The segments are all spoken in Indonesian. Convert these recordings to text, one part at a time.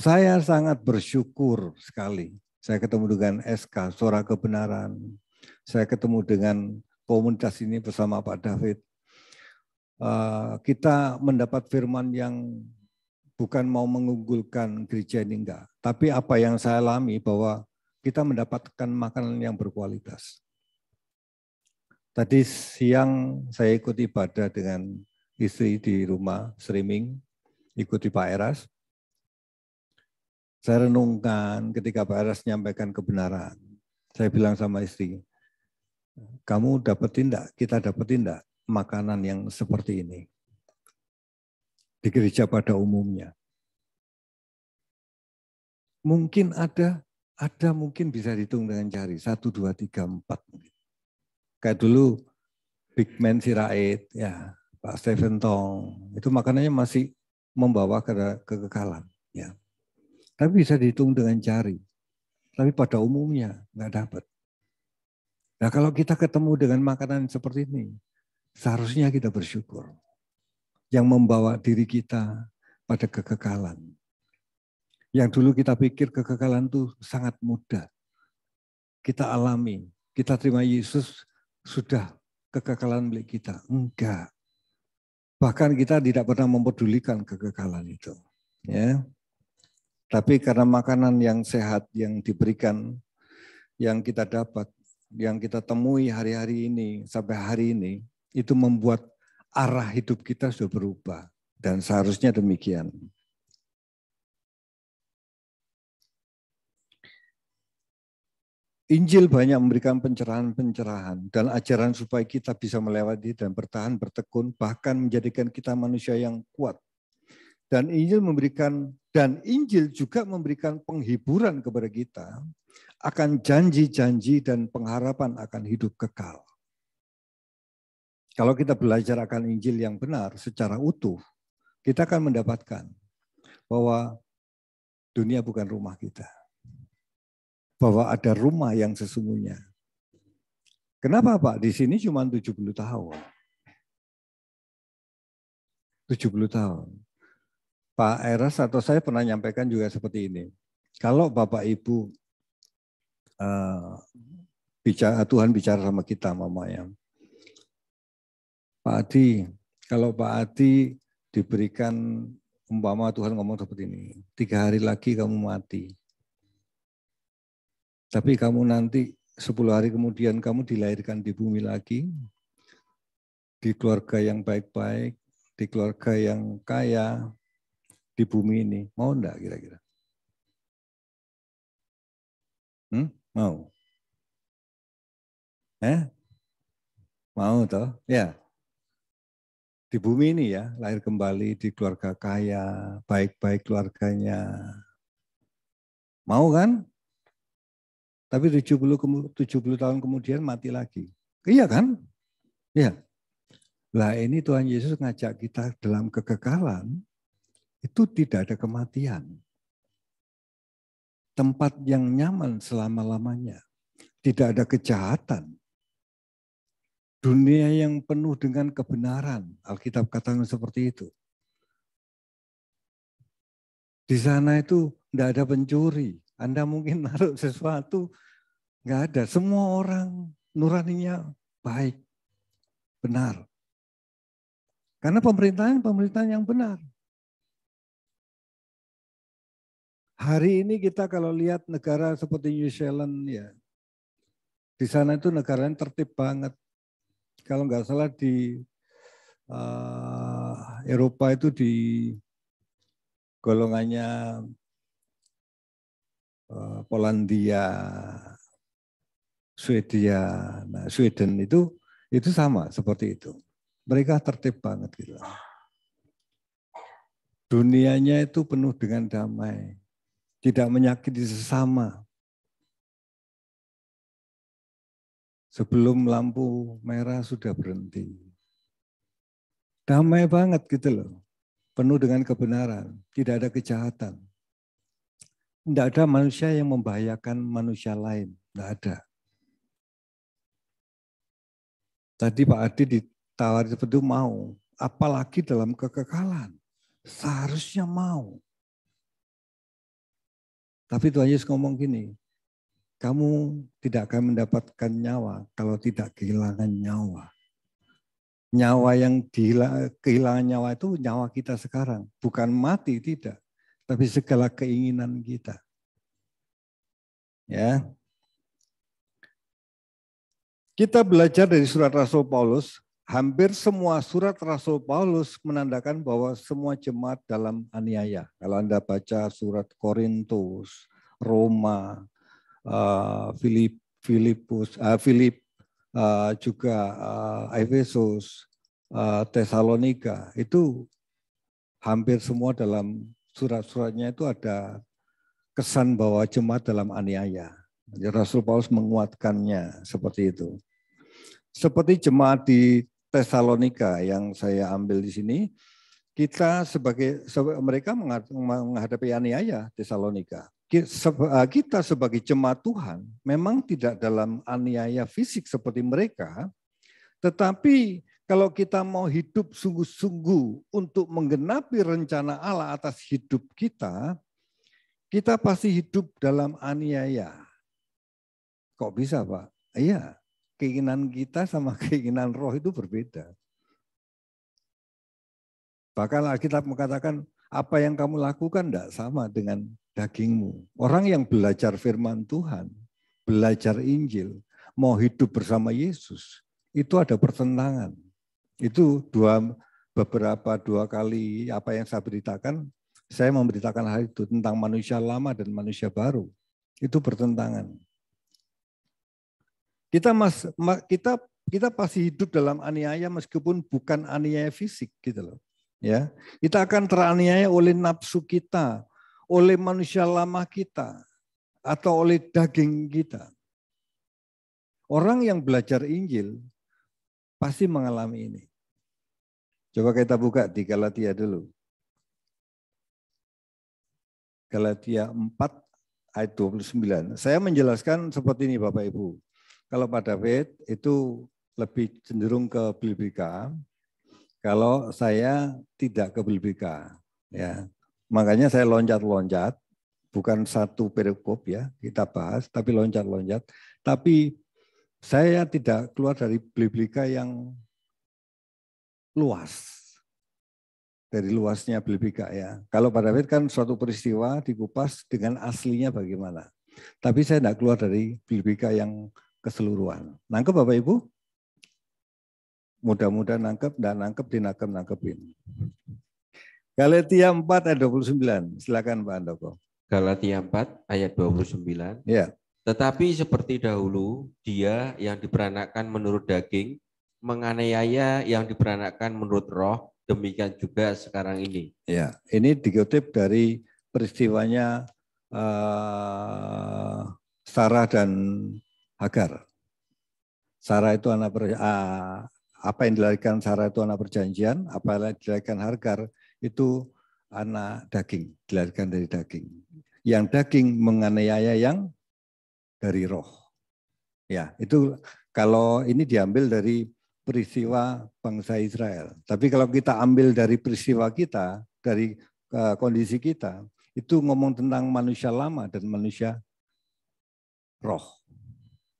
Saya sangat bersyukur sekali. Saya ketemu dengan SK, Suara Kebenaran. Saya ketemu dengan komunitas ini bersama Pak David. Eh, kita mendapat firman yang bukan mau mengunggulkan gereja ini enggak. Tapi apa yang saya alami bahwa kita mendapatkan makanan yang berkualitas. Tadi siang saya ikuti ibadah dengan istri di rumah streaming, ikuti Pak Eras. Saya renungkan ketika Pak Aras menyampaikan kebenaran. Saya bilang sama istri, kamu dapat tindak, kita dapat tindak makanan yang seperti ini. Di gereja pada umumnya. Mungkin ada, ada mungkin bisa dihitung dengan jari. Satu, dua, tiga, empat. Kayak dulu Big Man Sirait, ya Pak Stephen Tong, itu makanannya masih membawa ke kekekalan. Ya. Tapi bisa dihitung dengan jari. Tapi pada umumnya nggak dapat. Nah kalau kita ketemu dengan makanan seperti ini, seharusnya kita bersyukur. Yang membawa diri kita pada kekekalan. Yang dulu kita pikir kekekalan itu sangat mudah. Kita alami, kita terima Yesus sudah kekekalan milik kita. Enggak. Bahkan kita tidak pernah mempedulikan kekekalan itu. Ya. Tapi karena makanan yang sehat yang diberikan, yang kita dapat, yang kita temui hari-hari ini sampai hari ini, itu membuat arah hidup kita sudah berubah. Dan seharusnya demikian. Injil banyak memberikan pencerahan-pencerahan dan ajaran supaya kita bisa melewati dan bertahan, bertekun, bahkan menjadikan kita manusia yang kuat. Dan Injil memberikan dan Injil juga memberikan penghiburan kepada kita akan janji-janji dan pengharapan akan hidup kekal. Kalau kita belajar akan Injil yang benar secara utuh, kita akan mendapatkan bahwa dunia bukan rumah kita. Bahwa ada rumah yang sesungguhnya. Kenapa Pak? Di sini cuma 70 tahun. 70 tahun. Pak Eras atau saya pernah nyampaikan juga seperti ini. Kalau Bapak Ibu uh, bicara Tuhan bicara sama kita Mama ya. Pak Adi, kalau Pak Adi diberikan umpama Tuhan ngomong seperti ini, tiga hari lagi kamu mati. Tapi kamu nanti sepuluh hari kemudian kamu dilahirkan di bumi lagi, di keluarga yang baik-baik, di keluarga yang kaya, di bumi ini. Mau enggak kira-kira? Hmm? Mau? Eh? Mau toh? Ya. Di bumi ini ya, lahir kembali di keluarga kaya, baik-baik keluarganya. Mau kan? Tapi 70, 70 tahun kemudian mati lagi. Iya kan? Iya. Lah ini Tuhan Yesus ngajak kita dalam kekekalan itu tidak ada kematian. Tempat yang nyaman selama-lamanya. Tidak ada kejahatan. Dunia yang penuh dengan kebenaran. Alkitab katakan seperti itu. Di sana itu tidak ada pencuri. Anda mungkin naruh sesuatu, nggak ada. Semua orang nuraninya baik, benar. Karena pemerintahan pemerintahan yang benar. Hari ini kita kalau lihat negara seperti New Zealand ya, di sana itu negaranya tertib banget. Kalau nggak salah di uh, Eropa itu di golongannya uh, Polandia, Swedia. Nah, Sweden itu itu sama seperti itu. Mereka tertib banget gitu. Dunianya itu penuh dengan damai tidak menyakiti sesama. Sebelum lampu merah sudah berhenti. Damai banget gitu loh. Penuh dengan kebenaran. Tidak ada kejahatan. Tidak ada manusia yang membahayakan manusia lain. Tidak ada. Tadi Pak Adi ditawari seperti itu mau. Apalagi dalam kekekalan. Seharusnya mau. Tapi Tuhan Yesus ngomong gini, kamu tidak akan mendapatkan nyawa kalau tidak kehilangan nyawa. Nyawa yang kehilangan nyawa itu nyawa kita sekarang. Bukan mati, tidak. Tapi segala keinginan kita. Ya, kita belajar dari surat Rasul Paulus hampir semua surat Rasul Paulus menandakan bahwa semua jemaat dalam aniaya. Kalau Anda baca surat Korintus, Roma, eh, Filip, Filipus, eh, Filip eh, juga Efesus, Tesalonika, itu hampir semua dalam surat-suratnya itu ada kesan bahwa jemaat dalam aniaya. Jadi Rasul Paulus menguatkannya seperti itu. Seperti jemaat di Tesalonika yang saya ambil di sini, kita sebagai mereka menghadapi aniaya Tesalonika. Eh, kita sebagai jemaat Tuhan memang tidak dalam aniaya fisik seperti mereka, tetapi kalau kita mau hidup sungguh-sungguh untuk menggenapi rencana Allah atas hidup kita, kita pasti hidup dalam aniaya. Kok bisa, Pak? Iya keinginan kita sama keinginan roh itu berbeda. Bahkan Alkitab mengatakan apa yang kamu lakukan tidak sama dengan dagingmu. Orang yang belajar firman Tuhan, belajar Injil, mau hidup bersama Yesus, itu ada pertentangan. Itu dua beberapa dua kali apa yang saya beritakan, saya memberitakan hal itu tentang manusia lama dan manusia baru. Itu pertentangan. Kita mas, kita kita pasti hidup dalam aniaya meskipun bukan aniaya fisik gitu loh. Ya, kita akan teraniaya oleh nafsu kita, oleh manusia lama kita, atau oleh daging kita. Orang yang belajar Injil pasti mengalami ini. Coba kita buka di Galatia dulu. Galatia 4 ayat 29. Saya menjelaskan seperti ini Bapak Ibu. Kalau pada David itu lebih cenderung ke Bilbika. Kalau saya tidak ke Bilbika, ya makanya saya loncat-loncat, bukan satu perikop ya kita bahas, tapi loncat-loncat. Tapi saya tidak keluar dari Bilbika yang luas dari luasnya Bilbika ya. Kalau pada David kan suatu peristiwa dikupas dengan aslinya bagaimana. Tapi saya tidak keluar dari Bilbika yang keseluruhan. Nangkep Bapak Ibu? Mudah-mudahan nangkep dan nangkep dinangkep-nangkepin. Galatia 4 ayat 29. Silakan Pak Andoko. Galatia 4 ayat 29. Ya. Tetapi seperti dahulu dia yang diperanakan menurut daging menganiaya yang diperanakan menurut roh demikian juga sekarang ini. Ya, ini dikutip dari peristiwanya uh, Sarah dan Hagar. Sarah itu anak per, ah, apa yang dilahirkan Sarah itu anak perjanjian, apa yang dilahirkan Hagar itu anak daging, dilahirkan dari daging. Yang daging menganiaya yang dari roh. Ya, itu kalau ini diambil dari peristiwa bangsa Israel. Tapi kalau kita ambil dari peristiwa kita, dari eh, kondisi kita, itu ngomong tentang manusia lama dan manusia roh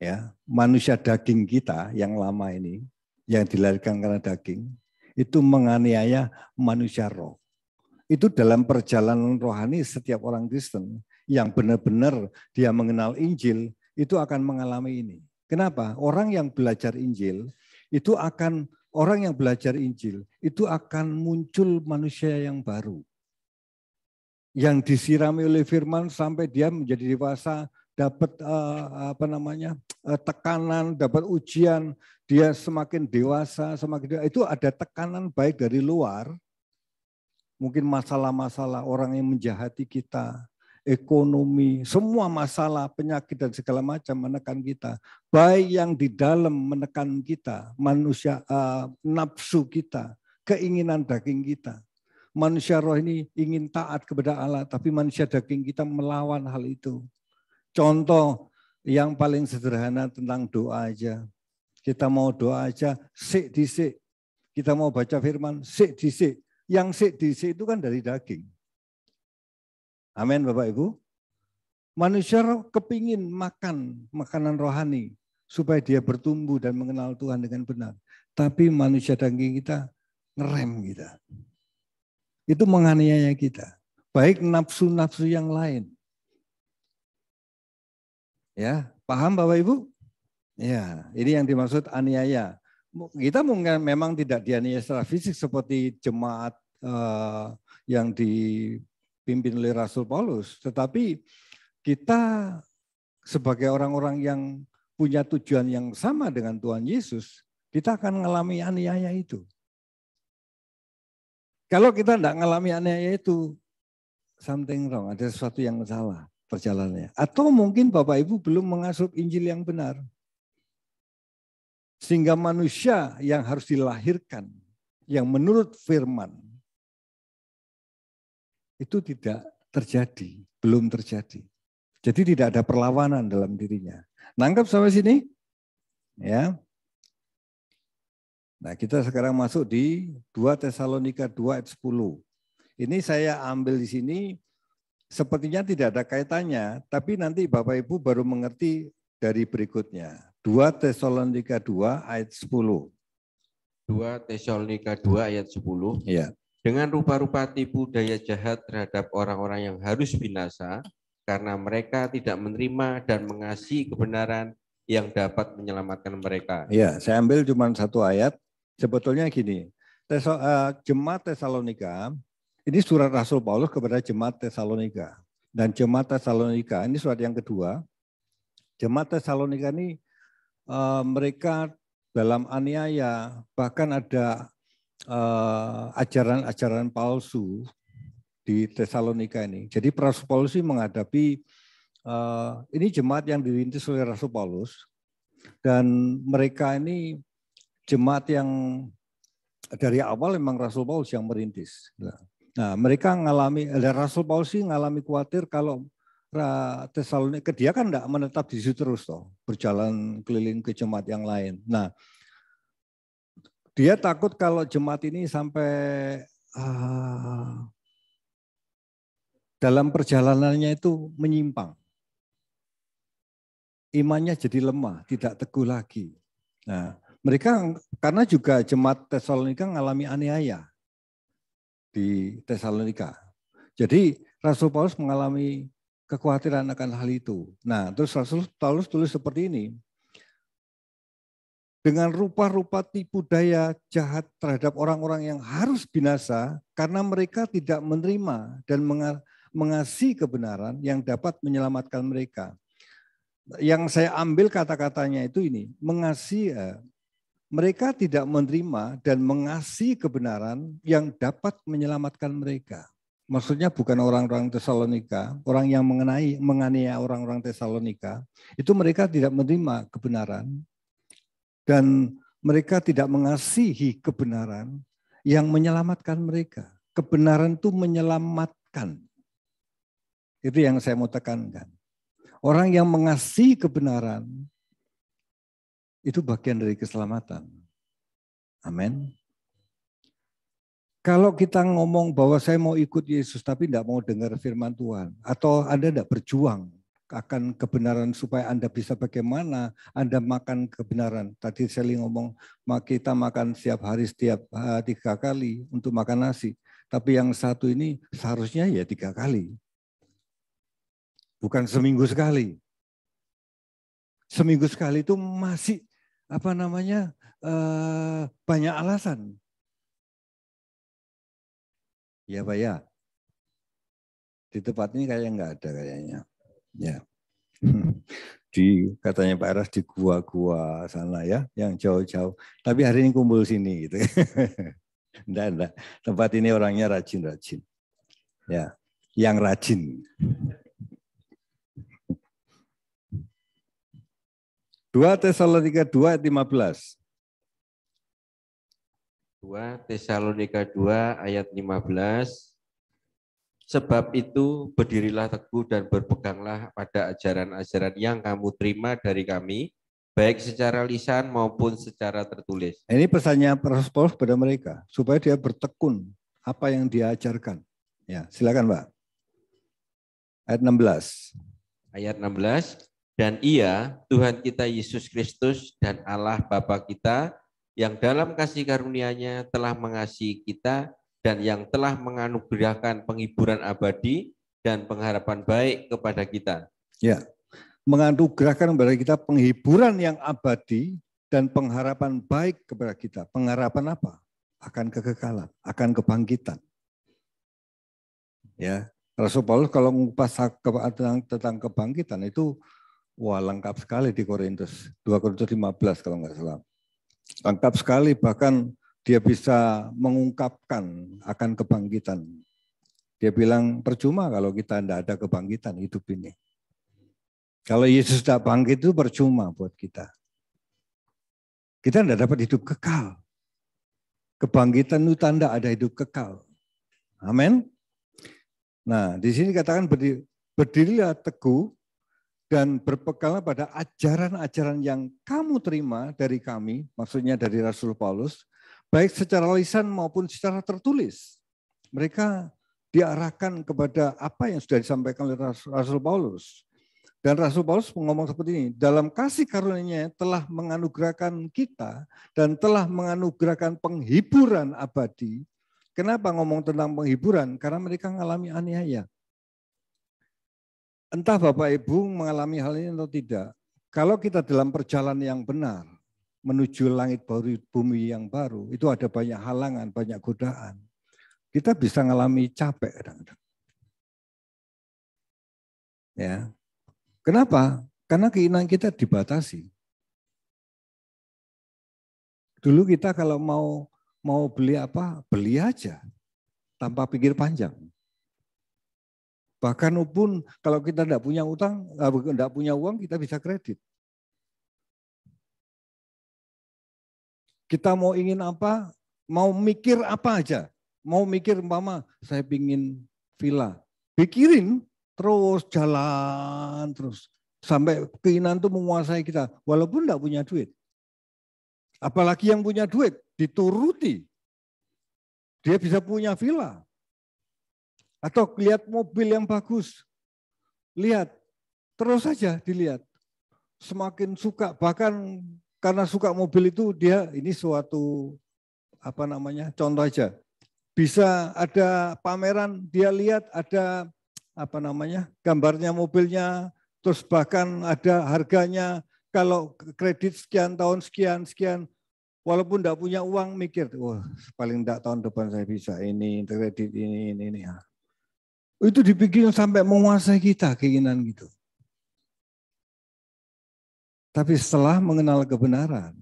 ya manusia daging kita yang lama ini yang dilahirkan karena daging itu menganiaya manusia roh. Itu dalam perjalanan rohani setiap orang Kristen yang benar-benar dia mengenal Injil itu akan mengalami ini. Kenapa? Orang yang belajar Injil itu akan orang yang belajar Injil itu akan muncul manusia yang baru. Yang disirami oleh firman sampai dia menjadi dewasa, dapat uh, apa namanya? Eh, tekanan, dapat ujian, dia semakin dewasa, semakin dewasa. itu ada tekanan baik dari luar, mungkin masalah-masalah orang yang menjahati kita, ekonomi, semua masalah, penyakit dan segala macam menekan kita. Baik yang di dalam menekan kita, manusia uh, nafsu kita, keinginan daging kita. Manusia roh ini ingin taat kepada Allah, tapi manusia daging kita melawan hal itu. Contoh yang paling sederhana tentang doa aja. Kita mau doa aja, sik disik. Kita mau baca firman, sik disik. Yang sik disik itu kan dari daging. Amin Bapak Ibu. Manusia kepingin makan makanan rohani supaya dia bertumbuh dan mengenal Tuhan dengan benar. Tapi manusia daging kita ngerem kita. Itu menganiaya kita. Baik nafsu-nafsu yang lain. Ya, paham Bapak Ibu? Ya, ini yang dimaksud aniaya. Kita mungkin memang tidak dianiaya secara fisik seperti jemaat eh, yang dipimpin oleh Rasul Paulus, tetapi kita sebagai orang-orang yang punya tujuan yang sama dengan Tuhan Yesus, kita akan mengalami aniaya itu. Kalau kita tidak mengalami aniaya itu, something wrong, ada sesuatu yang salah perjalanannya. Atau mungkin Bapak Ibu belum mengasup Injil yang benar. Sehingga manusia yang harus dilahirkan, yang menurut firman, itu tidak terjadi, belum terjadi. Jadi tidak ada perlawanan dalam dirinya. Nangkap sampai sini? Ya. Nah, kita sekarang masuk di 2 Tesalonika 2 ayat 10. Ini saya ambil di sini sepertinya tidak ada kaitannya, tapi nanti Bapak Ibu baru mengerti dari berikutnya. 2 Tesalonika 2 ayat 10. 2 Tesalonika 2 ayat 10. Iya. Dengan rupa-rupa tipu daya jahat terhadap orang-orang yang harus binasa, karena mereka tidak menerima dan mengasihi kebenaran yang dapat menyelamatkan mereka. Iya, saya ambil cuma satu ayat. Sebetulnya gini, eh, jemaat Tesalonika ini surat Rasul Paulus kepada jemaat Tesalonika. Dan jemaat Tesalonika ini surat yang kedua. Jemaat Tesalonika ini uh, mereka dalam aniaya bahkan ada eh, ajaran-ajaran uh, palsu di Tesalonika ini. Jadi Rasul Paulus ini menghadapi uh, ini jemaat yang dirintis oleh Rasul Paulus dan mereka ini jemaat yang dari awal memang Rasul Paulus yang merintis. Nah, Nah, mereka mengalami. Eh, Rasul Paulus sih mengalami khawatir kalau Tesalonika dia kan tidak menetap di situ terus toh, berjalan keliling ke jemaat yang lain. Nah, dia takut kalau jemaat ini sampai uh, dalam perjalanannya itu menyimpang. Imannya jadi lemah, tidak teguh lagi. Nah, mereka karena juga jemaat Tesalonika mengalami aniaya di Tesalonika. Jadi Rasul Paulus mengalami kekhawatiran akan hal itu. Nah, terus Rasul Paulus tulis seperti ini. Dengan rupa-rupa tipu daya jahat terhadap orang-orang yang harus binasa karena mereka tidak menerima dan mengasihi kebenaran yang dapat menyelamatkan mereka. Yang saya ambil kata-katanya itu ini, mengasihi eh, mereka tidak menerima dan mengasihi kebenaran yang dapat menyelamatkan mereka. Maksudnya bukan orang-orang Tesalonika, orang yang mengenai menganiaya orang-orang Tesalonika, itu mereka tidak menerima kebenaran dan mereka tidak mengasihi kebenaran yang menyelamatkan mereka. Kebenaran itu menyelamatkan. Itu yang saya mau tekankan. Orang yang mengasihi kebenaran itu bagian dari keselamatan. Amin. Kalau kita ngomong bahwa saya mau ikut Yesus tapi tidak mau dengar firman Tuhan. Atau Anda tidak berjuang akan kebenaran supaya Anda bisa bagaimana Anda makan kebenaran. Tadi Sally ngomong kita makan setiap hari setiap eh, tiga kali untuk makan nasi. Tapi yang satu ini seharusnya ya tiga kali. Bukan seminggu sekali. Seminggu sekali itu masih apa namanya eh, banyak alasan. Ya Pak ya. Di tempat ini kayak nggak ada kayaknya. Ya. Di katanya Pak Eras di gua-gua sana ya, yang jauh-jauh. Tapi hari ini kumpul sini gitu. enggak, enggak. Tempat ini orangnya rajin-rajin. Ya, yang rajin. 2 Tesalonika 2 ayat 15. 2 Tesalonika 2 ayat 15. Sebab itu berdirilah teguh dan berpeganglah pada ajaran-ajaran yang kamu terima dari kami, baik secara lisan maupun secara tertulis. Nah, ini pesannya Rasul pada mereka supaya dia bertekun apa yang dia ajarkan. Ya, silakan Pak. Ayat 16. Ayat 16. Dan ia, Tuhan kita Yesus Kristus dan Allah Bapa kita, yang dalam kasih karunia-Nya telah mengasihi kita dan yang telah menganugerahkan penghiburan abadi dan pengharapan baik kepada kita. Ya, menganugerahkan kepada kita penghiburan yang abadi dan pengharapan baik kepada kita. Pengharapan apa? Akan kekekalan, akan kebangkitan. Ya, Rasul Paulus kalau mengupas tentang, tentang kebangkitan itu Wah lengkap sekali di Korintus, 2 Korintus 15 kalau nggak salah. Lengkap sekali bahkan dia bisa mengungkapkan akan kebangkitan. Dia bilang percuma kalau kita tidak ada kebangkitan hidup ini. Kalau Yesus tidak bangkit itu percuma buat kita. Kita tidak dapat hidup kekal. Kebangkitan itu tanda ada hidup kekal. Amin. Nah, di sini katakan berdiri, berdirilah teguh dan berpegang pada ajaran-ajaran yang kamu terima dari kami, maksudnya dari Rasul Paulus, baik secara lisan maupun secara tertulis. Mereka diarahkan kepada apa yang sudah disampaikan oleh Rasul Paulus. Dan Rasul Paulus mengomong seperti ini, dalam kasih karunia telah menganugerahkan kita dan telah menganugerahkan penghiburan abadi. Kenapa ngomong tentang penghiburan? Karena mereka mengalami aniaya. Entah Bapak Ibu mengalami hal ini atau tidak, kalau kita dalam perjalanan yang benar, menuju langit baru, bumi yang baru, itu ada banyak halangan, banyak godaan. Kita bisa mengalami capek kadang-kadang. Ya. Kenapa? Karena keinginan kita dibatasi. Dulu kita kalau mau mau beli apa, beli aja tanpa pikir panjang. Bahkan pun kalau kita tidak punya utang, eh, tidak punya uang, kita bisa kredit. Kita mau ingin apa, mau mikir apa aja. Mau mikir mama, saya pingin villa. Pikirin terus jalan terus sampai keinginan itu menguasai kita walaupun tidak punya duit. Apalagi yang punya duit dituruti. Dia bisa punya villa, atau lihat mobil yang bagus. Lihat. Terus saja dilihat. Semakin suka. Bahkan karena suka mobil itu dia ini suatu apa namanya contoh aja bisa ada pameran dia lihat ada apa namanya gambarnya mobilnya terus bahkan ada harganya kalau kredit sekian tahun sekian sekian walaupun tidak punya uang mikir wah paling tidak tahun depan saya bisa ini kredit ini ini ini itu dipikir sampai menguasai kita keinginan gitu. Tapi setelah mengenal kebenaran,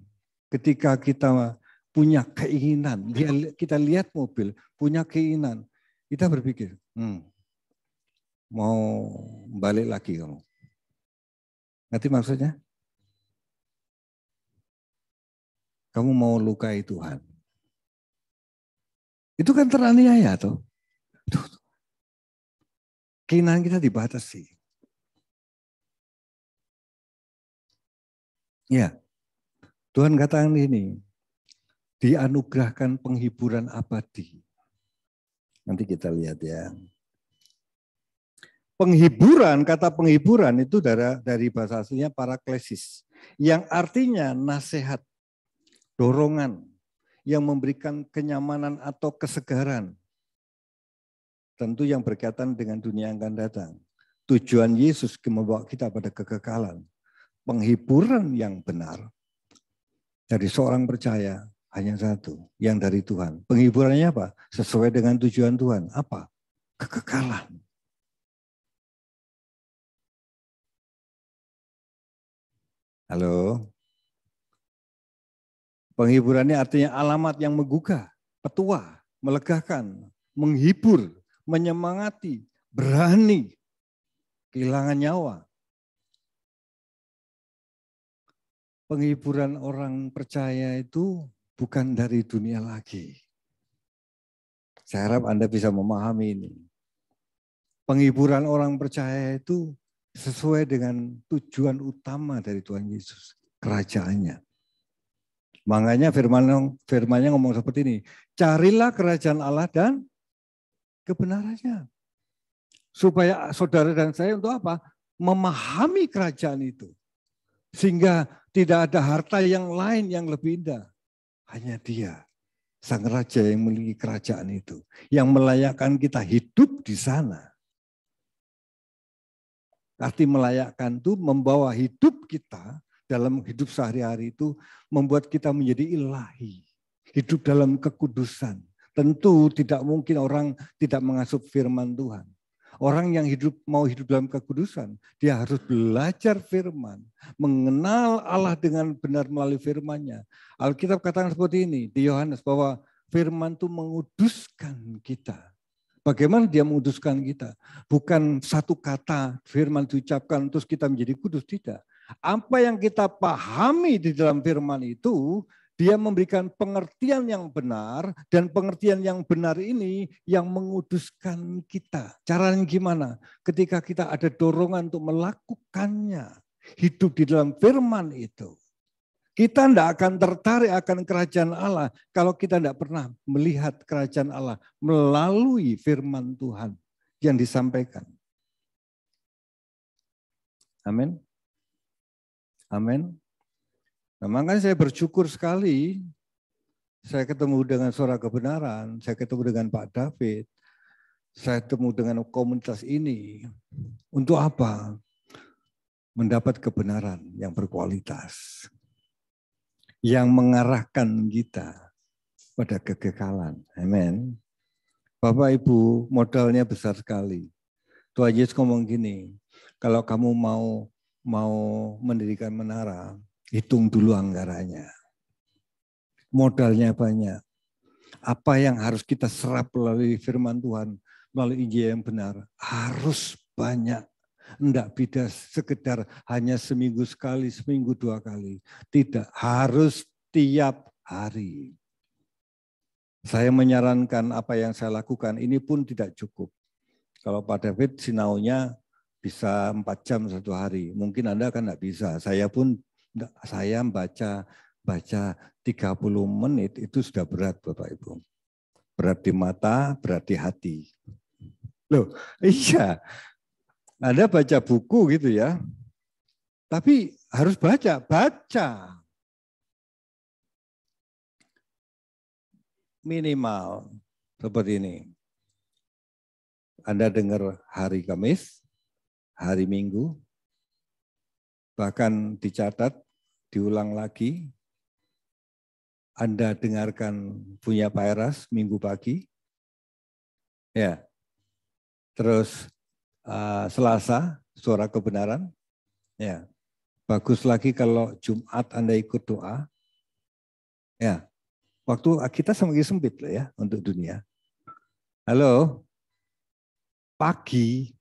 ketika kita punya keinginan, kita lihat mobil, punya keinginan, kita berpikir, hmm, mau balik lagi kamu. Nanti maksudnya? Kamu mau lukai Tuhan. Itu kan teraniaya Tuh, Keinginan kita dibatasi. Ya, Tuhan katakan ini, dianugerahkan penghiburan abadi. Nanti kita lihat ya. Penghiburan, kata penghiburan itu dari, dari bahasa aslinya paraklesis. Yang artinya nasihat, dorongan, yang memberikan kenyamanan atau kesegaran, tentu yang berkaitan dengan dunia yang akan datang. Tujuan Yesus membawa kita pada kekekalan, penghiburan yang benar. Dari seorang percaya hanya satu, yang dari Tuhan. Penghiburannya apa? Sesuai dengan tujuan Tuhan. Apa? Kekekalan. Halo. Penghiburannya artinya alamat yang menggugah, petua, melegakan, menghibur, menyemangati, berani kehilangan nyawa. Penghiburan orang percaya itu bukan dari dunia lagi. Saya harap Anda bisa memahami ini. Penghiburan orang percaya itu sesuai dengan tujuan utama dari Tuhan Yesus, kerajaannya. Makanya firman firmannya ngomong seperti ini, carilah kerajaan Allah dan kebenarannya. Supaya saudara dan saya untuk apa? Memahami kerajaan itu. Sehingga tidak ada harta yang lain yang lebih indah. Hanya dia, sang raja yang memiliki kerajaan itu. Yang melayakkan kita hidup di sana. Arti melayakkan itu membawa hidup kita dalam hidup sehari-hari itu membuat kita menjadi ilahi. Hidup dalam kekudusan. Tentu tidak mungkin orang tidak mengasup firman Tuhan. Orang yang hidup mau hidup dalam kekudusan, dia harus belajar firman, mengenal Allah dengan benar melalui firman-Nya. Alkitab katakan seperti ini di Yohanes bahwa firman itu menguduskan kita. Bagaimana dia menguduskan kita? Bukan satu kata firman diucapkan terus kita menjadi kudus, tidak. Apa yang kita pahami di dalam firman itu dia memberikan pengertian yang benar dan pengertian yang benar ini yang menguduskan kita. Caranya gimana? Ketika kita ada dorongan untuk melakukannya, hidup di dalam firman itu. Kita tidak akan tertarik akan kerajaan Allah kalau kita tidak pernah melihat kerajaan Allah melalui firman Tuhan yang disampaikan. Amin. Amin. Nah, makanya saya bersyukur sekali saya ketemu dengan suara kebenaran, saya ketemu dengan Pak David, saya ketemu dengan komunitas ini. Untuk apa? Mendapat kebenaran yang berkualitas. Yang mengarahkan kita pada kekekalan. Amen. Bapak Ibu modalnya besar sekali. Tuhan Yesus ngomong gini, kalau kamu mau mau mendirikan menara, Hitung dulu anggarannya. Modalnya banyak. Apa yang harus kita serap melalui firman Tuhan, melalui Injil yang benar, harus banyak. tidak beda sekedar hanya seminggu sekali, seminggu dua kali. Tidak, harus tiap hari. Saya menyarankan apa yang saya lakukan ini pun tidak cukup. Kalau Pak David sinaunya bisa empat jam satu hari. Mungkin Anda akan tidak bisa. Saya pun saya baca baca 30 menit itu sudah berat Bapak Ibu. Berat di mata, berat di hati. Loh, iya. Anda baca buku gitu ya. Tapi harus baca, baca. Minimal seperti ini. Anda dengar hari Kamis, hari Minggu, bahkan dicatat diulang lagi. Anda dengarkan punya Pak Eras minggu pagi. Ya. Terus uh, Selasa suara kebenaran. Ya. Bagus lagi kalau Jumat Anda ikut doa. Ya. Waktu kita semakin sempit loh ya untuk dunia. Halo. Pagi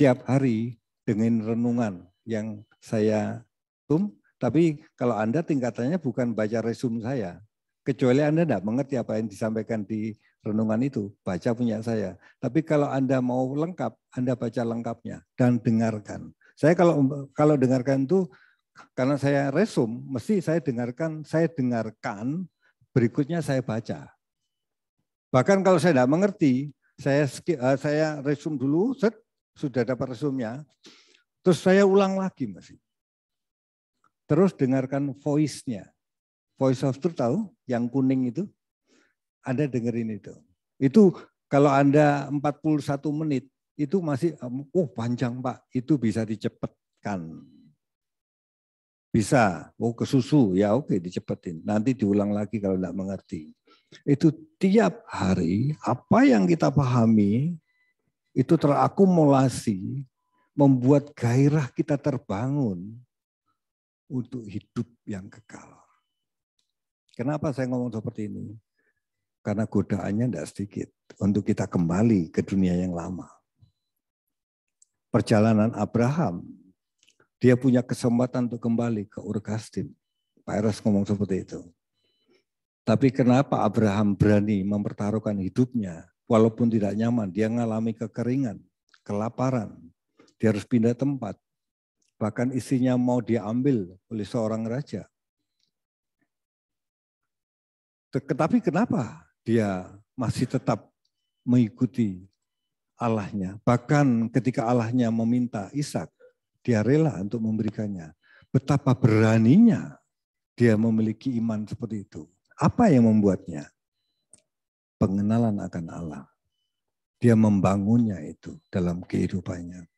tiap hari dengan renungan yang saya tum tapi kalau Anda tingkatannya bukan baca resume saya, kecuali Anda tidak mengerti apa yang disampaikan di renungan itu, baca punya saya. Tapi kalau Anda mau lengkap, Anda baca lengkapnya dan dengarkan. Saya kalau kalau dengarkan itu karena saya resume, mesti saya dengarkan, saya dengarkan, berikutnya saya baca. Bahkan kalau saya tidak mengerti, saya eh, saya resume dulu, set, sudah dapat resumnya. Terus saya ulang lagi masih. Terus dengarkan voice-nya. Voice of Truth tahu? Yang kuning itu. Anda dengerin itu. Itu kalau Anda 41 menit, itu masih, oh panjang Pak, itu bisa dicepetkan. Bisa, oh ke susu, ya oke dicepetin. Nanti diulang lagi kalau tidak mengerti. Itu tiap hari, apa yang kita pahami, itu terakumulasi, membuat gairah kita terbangun untuk hidup yang kekal. Kenapa saya ngomong seperti ini? Karena godaannya tidak sedikit untuk kita kembali ke dunia yang lama. Perjalanan Abraham, dia punya kesempatan untuk kembali ke Urkastin. Pak Eras ngomong seperti itu. Tapi kenapa Abraham berani mempertaruhkan hidupnya walaupun tidak nyaman, dia mengalami kekeringan, kelaparan, dia harus pindah tempat, Bahkan isinya mau diambil oleh seorang raja. Tetapi kenapa dia masih tetap mengikuti Allahnya? Bahkan ketika Allahnya meminta Ishak, dia rela untuk memberikannya. Betapa beraninya dia memiliki iman seperti itu. Apa yang membuatnya? Pengenalan akan Allah. Dia membangunnya itu dalam kehidupannya.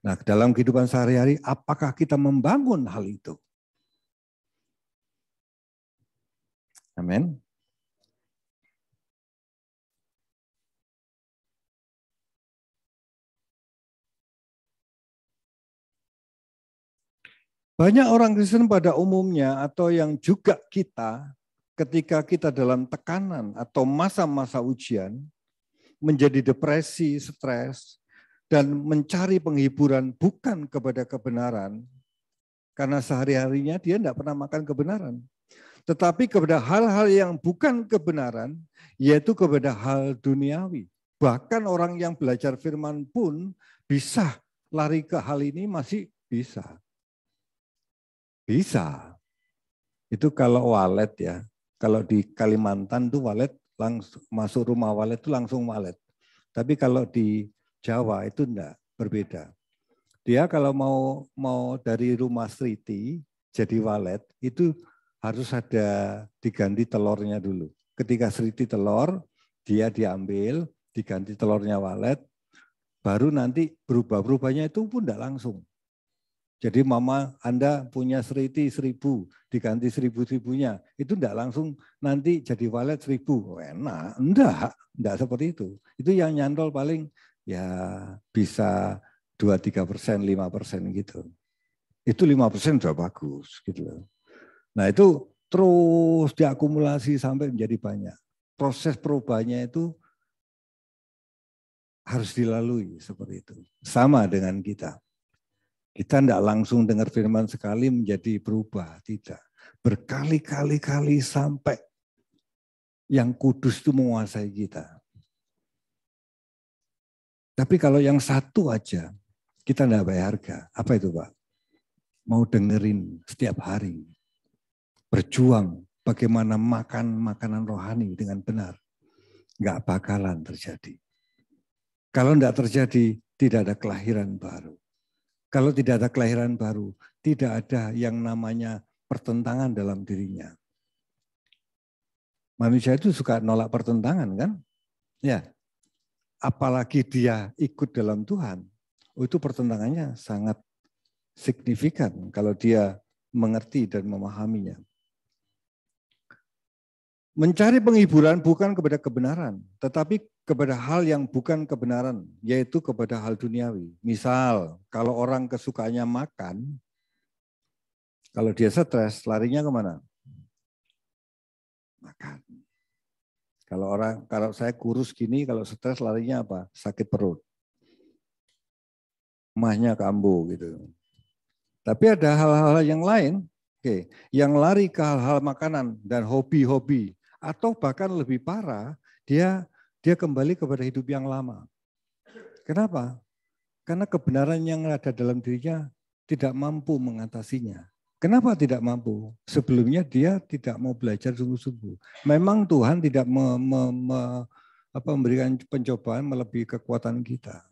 Nah, dalam kehidupan sehari-hari, apakah kita membangun hal itu? Amin. Banyak orang Kristen pada umumnya atau yang juga kita ketika kita dalam tekanan atau masa-masa ujian menjadi depresi, stres, dan mencari penghiburan bukan kepada kebenaran, karena sehari-harinya dia tidak pernah makan kebenaran. Tetapi kepada hal-hal yang bukan kebenaran, yaitu kepada hal duniawi. Bahkan orang yang belajar firman pun bisa lari ke hal ini masih bisa. Bisa. Itu kalau walet ya. Kalau di Kalimantan tuh walet langsung masuk rumah walet itu langsung walet. Tapi kalau di Jawa itu enggak berbeda. Dia kalau mau mau dari rumah Sriti jadi walet itu harus ada diganti telurnya dulu. Ketika Sriti telur, dia diambil, diganti telurnya walet, baru nanti berubah-berubahnya itu pun enggak langsung. Jadi mama Anda punya seriti seribu, diganti seribu-seribunya. Itu enggak langsung nanti jadi walet seribu. enak. Enggak, enggak seperti itu. Itu yang nyantol paling ya bisa 2-3 persen, 5 persen gitu. Itu 5 persen sudah bagus gitu loh. Nah itu terus diakumulasi sampai menjadi banyak. Proses perubahannya itu harus dilalui seperti itu. Sama dengan kita. Kita tidak langsung dengar firman sekali menjadi berubah, tidak. Berkali-kali kali sampai yang kudus itu menguasai kita. Tapi kalau yang satu aja, kita tidak bayar harga. Apa itu Pak? Mau dengerin setiap hari. Berjuang bagaimana makan makanan rohani dengan benar. Nggak bakalan terjadi. Kalau tidak terjadi, tidak ada kelahiran baru. Kalau tidak ada kelahiran baru, tidak ada yang namanya pertentangan dalam dirinya. Manusia itu suka nolak pertentangan kan? Ya, apalagi dia ikut dalam Tuhan, oh, itu pertentangannya sangat signifikan kalau dia mengerti dan memahaminya. Mencari penghiburan bukan kepada kebenaran, tetapi kepada hal yang bukan kebenaran, yaitu kepada hal duniawi. Misal, kalau orang kesukaannya makan, kalau dia stres, larinya kemana? Makan. Kalau orang kalau saya kurus gini kalau stres larinya apa? Sakit perut. Mahnya kambuh gitu. Tapi ada hal-hal yang lain, oke, okay, yang lari ke hal-hal makanan dan hobi-hobi atau bahkan lebih parah, dia dia kembali kepada hidup yang lama. Kenapa? Karena kebenaran yang ada dalam dirinya tidak mampu mengatasinya. Kenapa tidak mampu? Sebelumnya dia tidak mau belajar sungguh-sungguh. Memang Tuhan tidak me, me, me, apa, memberikan pencobaan melebihi kekuatan kita.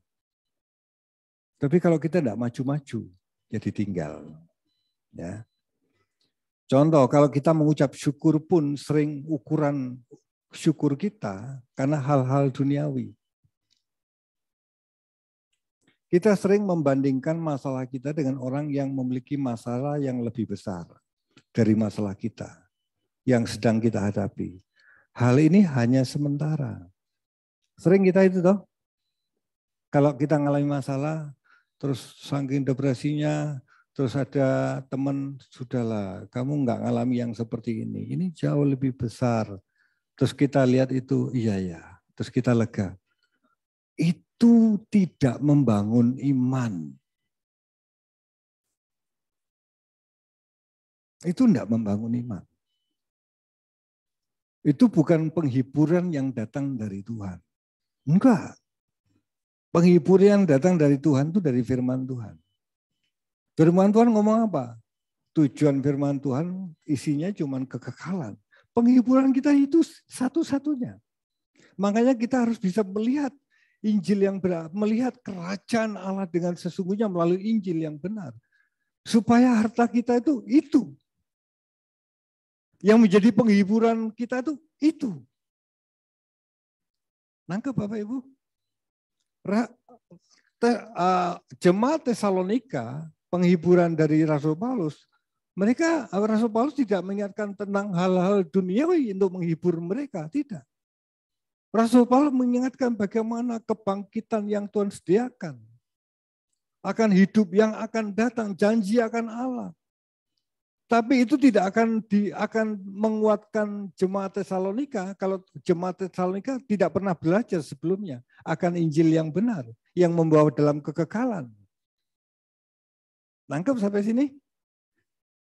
Tapi kalau kita tidak maju-maju, jadi ya tinggal. Ya. Contoh, kalau kita mengucap syukur pun sering ukuran syukur kita karena hal-hal duniawi. Kita sering membandingkan masalah kita dengan orang yang memiliki masalah yang lebih besar dari masalah kita yang sedang kita hadapi. Hal ini hanya sementara. Sering kita itu toh. Kalau kita ngalami masalah, terus saking depresinya, terus ada teman, sudahlah, kamu nggak ngalami yang seperti ini. Ini jauh lebih besar. Terus kita lihat itu, iya ya. Terus kita lega. Itu itu tidak membangun iman. Itu tidak membangun iman. Itu bukan penghiburan yang datang dari Tuhan. Enggak. Penghiburan yang datang dari Tuhan itu dari firman Tuhan. Firman Tuhan ngomong apa? Tujuan firman Tuhan isinya cuma kekekalan. Penghiburan kita itu satu-satunya. Makanya kita harus bisa melihat Injil yang benar, melihat kerajaan Allah dengan sesungguhnya melalui Injil yang benar. Supaya harta kita itu itu. Yang menjadi penghiburan kita itu itu. Nangkep Bapak Ibu? Ra, te, uh, jemaat Tesalonika, penghiburan dari Rasul Paulus, mereka Rasul Paulus tidak mengingatkan tentang hal-hal duniawi untuk menghibur mereka, tidak. Rasul Paulus mengingatkan bagaimana kebangkitan yang Tuhan sediakan. Akan hidup yang akan datang, janji akan Allah. Tapi itu tidak akan di, akan menguatkan jemaat Tesalonika kalau jemaat Tesalonika tidak pernah belajar sebelumnya akan Injil yang benar yang membawa dalam kekekalan. Nangkep sampai sini?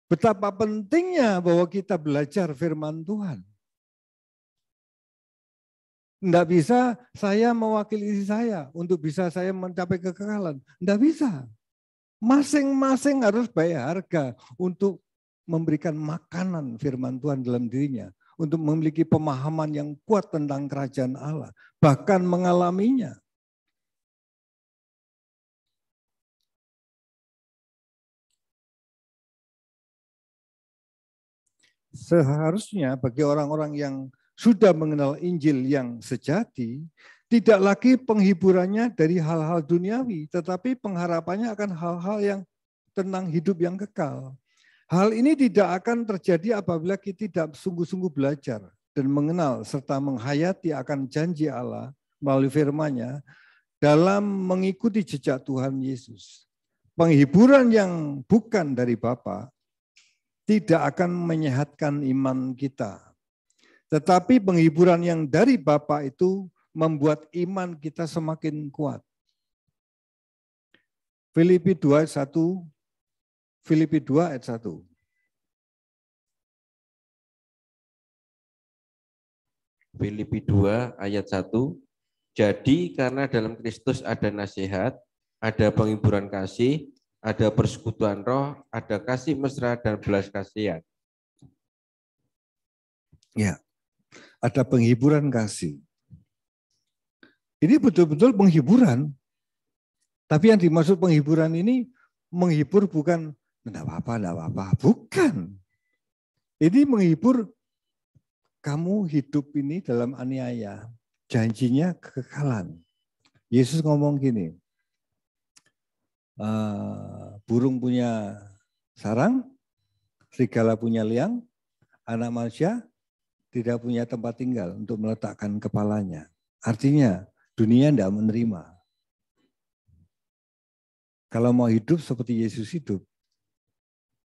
Betapa pentingnya bahwa kita belajar firman Tuhan. Tidak bisa saya mewakili istri saya untuk bisa saya mencapai kekekalan. Tidak bisa. Masing-masing harus bayar harga untuk memberikan makanan firman Tuhan dalam dirinya. Untuk memiliki pemahaman yang kuat tentang kerajaan Allah. Bahkan mengalaminya. Seharusnya bagi orang-orang yang sudah mengenal Injil yang sejati, tidak lagi penghiburannya dari hal-hal duniawi, tetapi pengharapannya akan hal-hal yang tenang hidup yang kekal. Hal ini tidak akan terjadi apabila kita tidak sungguh-sungguh belajar dan mengenal serta menghayati akan janji Allah melalui firman-Nya dalam mengikuti jejak Tuhan Yesus. Penghiburan yang bukan dari Bapa tidak akan menyehatkan iman kita, tetapi penghiburan yang dari Bapa itu membuat iman kita semakin kuat. Filipi 2 ayat 1, Filipi 2 ayat 1. Filipi 2 ayat 1, jadi karena dalam Kristus ada nasihat, ada penghiburan kasih, ada persekutuan roh, ada kasih mesra dan belas kasihan. Ya. Yeah ada penghiburan kasih. Ini betul-betul penghiburan. Tapi yang dimaksud penghiburan ini menghibur bukan enggak apa-apa, enggak apa-apa. Bukan. Ini menghibur kamu hidup ini dalam aniaya. Janjinya kekekalan. Yesus ngomong gini, uh, burung punya sarang, serigala punya liang, anak manusia tidak punya tempat tinggal untuk meletakkan kepalanya. Artinya dunia tidak menerima. Kalau mau hidup seperti Yesus hidup,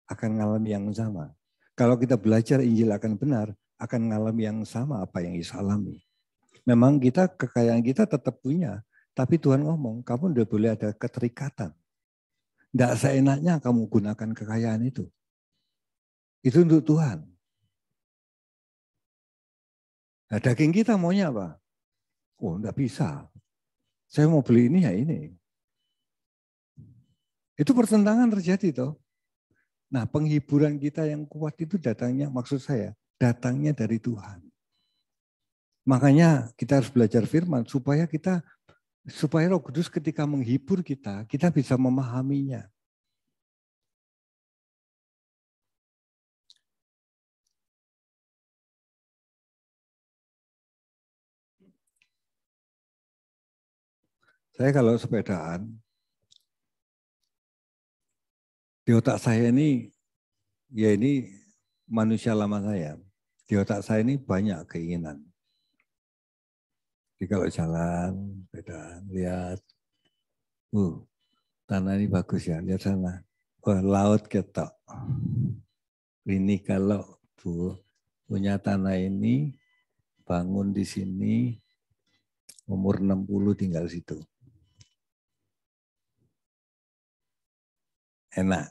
akan mengalami yang sama. Kalau kita belajar Injil akan benar, akan mengalami yang sama apa yang Yesus alami. Memang kita kekayaan kita tetap punya, tapi Tuhan ngomong, kamu tidak boleh ada keterikatan. Tidak seenaknya kamu gunakan kekayaan itu. Itu untuk Tuhan. Nah, daging kita maunya apa? Oh, enggak bisa. Saya mau beli ini ya ini. Itu pertentangan terjadi toh. Nah, penghiburan kita yang kuat itu datangnya maksud saya, datangnya dari Tuhan. Makanya kita harus belajar firman supaya kita supaya Roh Kudus ketika menghibur kita, kita bisa memahaminya. Saya kalau sepedaan, di otak saya ini, ya ini manusia lama saya. Di otak saya ini banyak keinginan. Jadi kalau jalan, sepedaan, lihat, uh, tanah ini bagus ya, lihat sana. Oh, laut ketok. Ini kalau Bu punya tanah ini, bangun di sini, umur 60 tinggal situ. enak.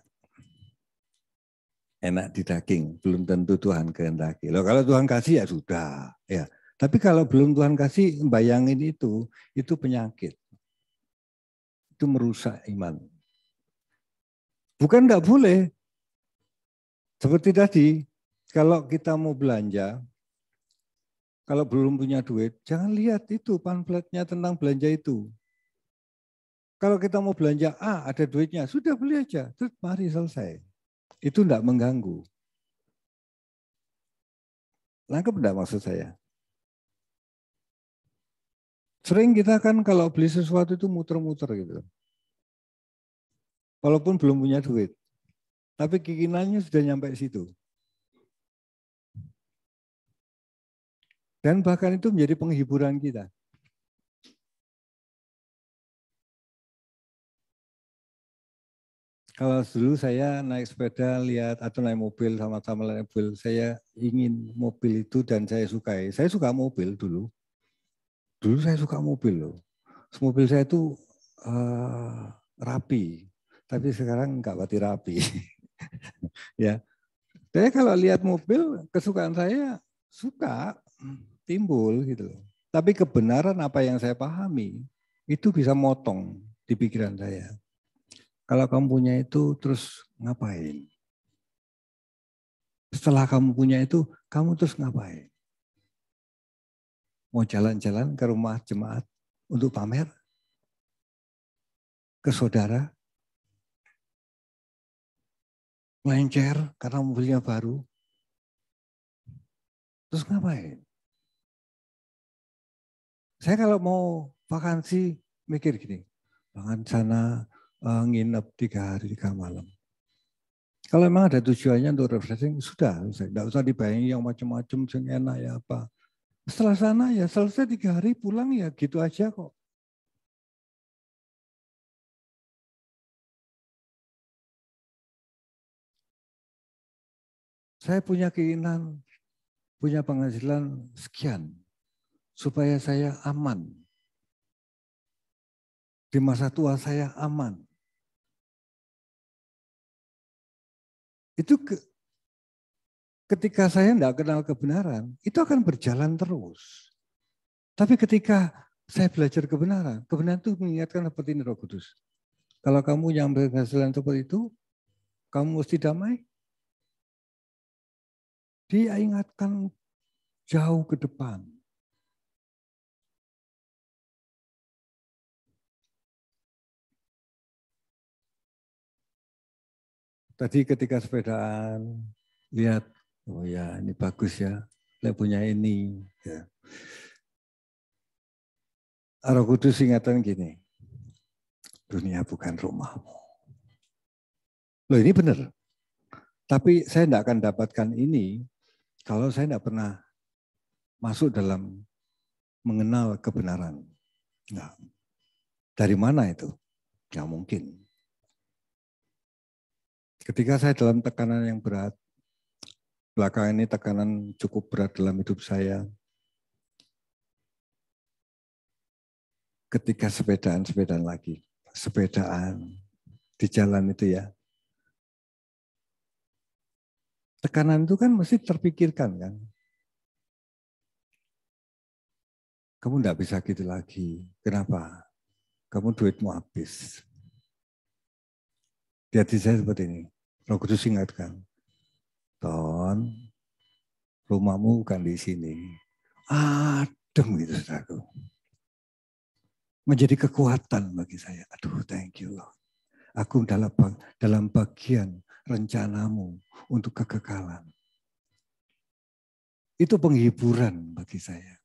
Enak di daging, belum tentu Tuhan kehendaki. Loh, kalau Tuhan kasih ya sudah, ya. Tapi kalau belum Tuhan kasih, bayangin itu, itu penyakit. Itu merusak iman. Bukan tidak boleh. Seperti tadi, kalau kita mau belanja, kalau belum punya duit, jangan lihat itu pamfletnya tentang belanja itu. Kalau kita mau belanja A, ah, ada duitnya, sudah beli aja. Terus mari selesai. Itu tidak mengganggu. Langkah enggak maksud saya? Sering kita kan kalau beli sesuatu itu muter-muter gitu. Walaupun belum punya duit. Tapi kikinannya sudah nyampe situ. Dan bahkan itu menjadi penghiburan kita. Kalau dulu saya naik sepeda lihat atau naik mobil sama-sama naik mobil, saya ingin mobil itu dan saya sukai. Saya suka mobil dulu. Dulu saya suka mobil loh. Mobil saya itu uh, eh, rapi, tapi sekarang nggak berarti rapi. ya, saya kalau lihat mobil kesukaan saya suka timbul gitu. loh. Tapi kebenaran apa yang saya pahami itu bisa motong di pikiran saya. Kalau kamu punya itu terus ngapain? Setelah kamu punya itu, kamu terus ngapain? Mau jalan-jalan ke rumah jemaat untuk pamer? Ke saudara? Melencer karena mobilnya baru? Terus ngapain? Saya kalau mau vakansi mikir gini, jangan sana uh, nginep tiga hari tiga malam. Kalau memang ada tujuannya untuk refreshing, sudah, tidak usah dibayangi yang macam-macam, yang enak ya apa. Setelah sana ya selesai tiga hari pulang ya gitu aja kok. Saya punya keinginan, punya penghasilan sekian, supaya saya aman. Di masa tua saya aman. itu ke, ketika saya tidak kenal kebenaran, itu akan berjalan terus. Tapi ketika saya belajar kebenaran, kebenaran itu mengingatkan seperti ini Roh Kudus. Kalau kamu yang berhasilan seperti itu, kamu mesti damai. Dia ingatkan jauh ke depan. Tadi ketika sepedaan, lihat, oh ya ini bagus ya, saya punya ini. Ya. Roh Kudus ingatan gini, dunia bukan rumahmu. Loh ini benar. Tapi saya tidak akan dapatkan ini kalau saya tidak pernah masuk dalam mengenal kebenaran. Nah, dari mana itu? Nggak mungkin. Ketika saya dalam tekanan yang berat, belakang ini tekanan cukup berat dalam hidup saya. Ketika sepedaan, sepedaan lagi. Sepedaan di jalan itu ya. Tekanan itu kan mesti terpikirkan kan. Kamu tidak bisa gitu lagi. Kenapa? Kamu duitmu habis. Di saya seperti ini. Roh Kudus ingatkan, Ton, rumahmu bukan di sini. Adem gitu saudaraku. Menjadi kekuatan bagi saya. Aduh, thank you Lord. Aku dalam dalam bagian rencanamu untuk kekekalan. Itu penghiburan bagi saya.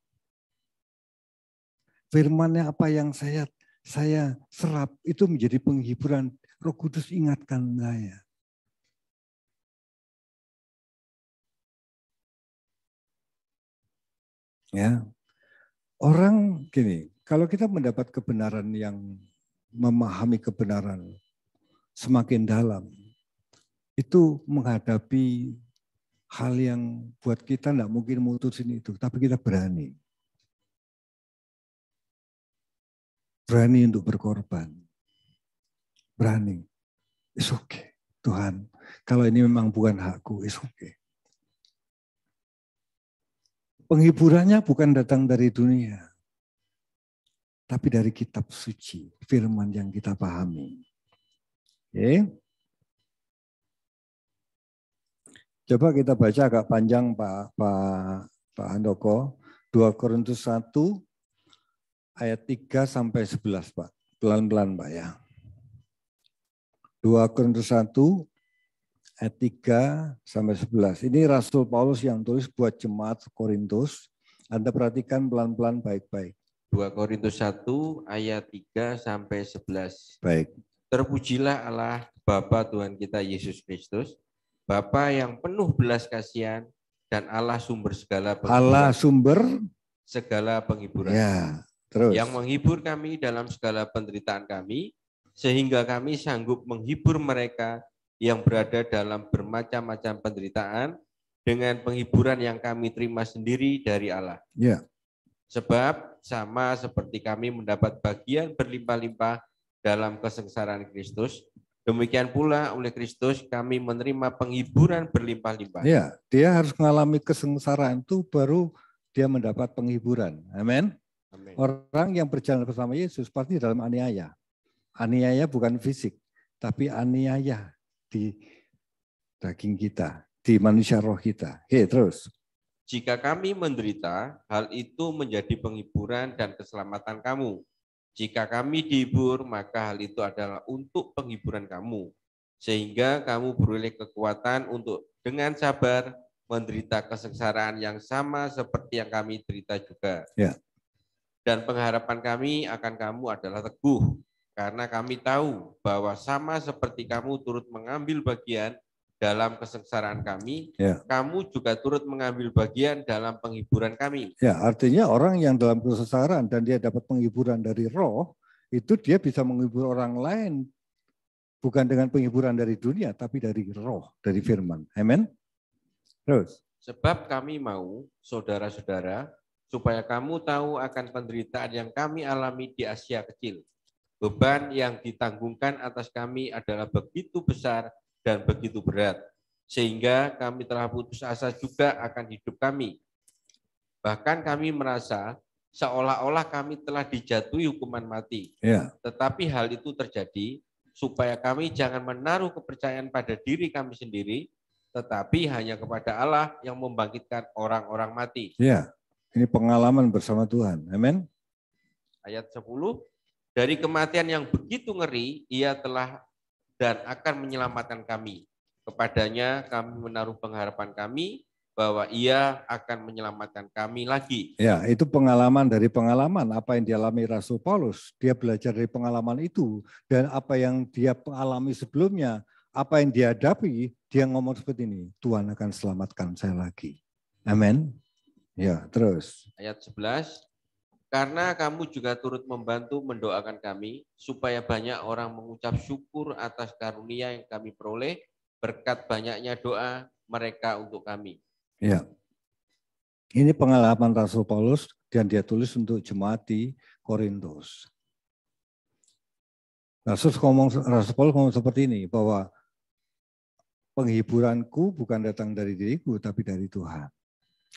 Firmannya apa yang saya saya serap itu menjadi penghiburan. Roh Kudus ingatkan saya. Ya. Orang gini, kalau kita mendapat kebenaran yang memahami kebenaran semakin dalam, itu menghadapi hal yang buat kita tidak mungkin mutusin itu, tapi kita berani. Berani untuk berkorban. Berani. It's okay. Tuhan, kalau ini memang bukan hakku, it's okay. Penghiburannya bukan datang dari dunia, tapi dari kitab suci, firman yang kita pahami. Oke. Coba kita baca agak panjang Pak Pak Pak Handoko. 2 Korintus 1 ayat 3 sampai 11 Pak. Pelan-pelan Pak ya. 2 Korintus 1 ayat 3 sampai 11. Ini Rasul Paulus yang tulis buat jemaat Korintus. Anda perhatikan pelan-pelan baik-baik. 2 Korintus 1 ayat 3 sampai 11. Baik. Terpujilah Allah Bapa Tuhan kita Yesus Kristus, Bapa yang penuh belas kasihan dan Allah sumber segala penghiburan. Allah sumber segala penghiburan. Ya, terus. Yang menghibur kami dalam segala penderitaan kami sehingga kami sanggup menghibur mereka yang berada dalam bermacam-macam penderitaan dengan penghiburan yang kami terima sendiri dari Allah. Ya. Sebab sama seperti kami mendapat bagian berlimpah-limpah dalam kesengsaraan Kristus, Demikian pula oleh Kristus kami menerima penghiburan berlimpah-limpah. Ya, dia harus mengalami kesengsaraan itu baru dia mendapat penghiburan. Amin. Orang yang berjalan bersama Yesus pasti dalam aniaya. Aniaya bukan fisik, tapi aniaya di daging kita, di manusia roh kita. Oke, terus. Jika kami menderita, hal itu menjadi penghiburan dan keselamatan kamu. Jika kami dihibur, maka hal itu adalah untuk penghiburan kamu, sehingga kamu beroleh kekuatan untuk dengan sabar menderita kesengsaraan yang sama seperti yang kami derita juga. Ya. Dan pengharapan kami akan kamu adalah teguh, karena kami tahu bahwa sama seperti kamu turut mengambil bagian dalam kesengsaraan kami, ya. kamu juga turut mengambil bagian dalam penghiburan kami. Ya, artinya orang yang dalam kesengsaraan dan dia dapat penghiburan dari roh, itu dia bisa menghibur orang lain bukan dengan penghiburan dari dunia tapi dari roh, dari firman. Amin. Terus. Sebab kami mau saudara-saudara supaya kamu tahu akan penderitaan yang kami alami di Asia kecil Beban yang ditanggungkan atas kami adalah begitu besar dan begitu berat, sehingga kami telah putus asa juga akan hidup kami. Bahkan kami merasa seolah-olah kami telah dijatuhi hukuman mati. Ya. Tetapi hal itu terjadi supaya kami jangan menaruh kepercayaan pada diri kami sendiri, tetapi hanya kepada Allah yang membangkitkan orang-orang mati. Ya, ini pengalaman bersama Tuhan. Amin. Ayat 10. Dari kematian yang begitu ngeri, ia telah dan akan menyelamatkan kami. Kepadanya kami menaruh pengharapan kami bahwa ia akan menyelamatkan kami lagi. Ya, itu pengalaman dari pengalaman apa yang dialami Rasul Paulus. Dia belajar dari pengalaman itu dan apa yang dia alami sebelumnya, apa yang dia hadapi, dia ngomong seperti ini, Tuhan akan selamatkan saya lagi. Amin. Ya, terus. Ayat 11. Karena kamu juga turut membantu mendoakan kami, supaya banyak orang mengucap syukur atas karunia yang kami peroleh, berkat banyaknya doa mereka untuk kami. Ya. Ini pengalaman Rasul Paulus dan dia tulis untuk jemaat di Korintus. Rasul ngomong Rasul Paulus ngomong seperti ini bahwa penghiburanku bukan datang dari diriku tapi dari Tuhan.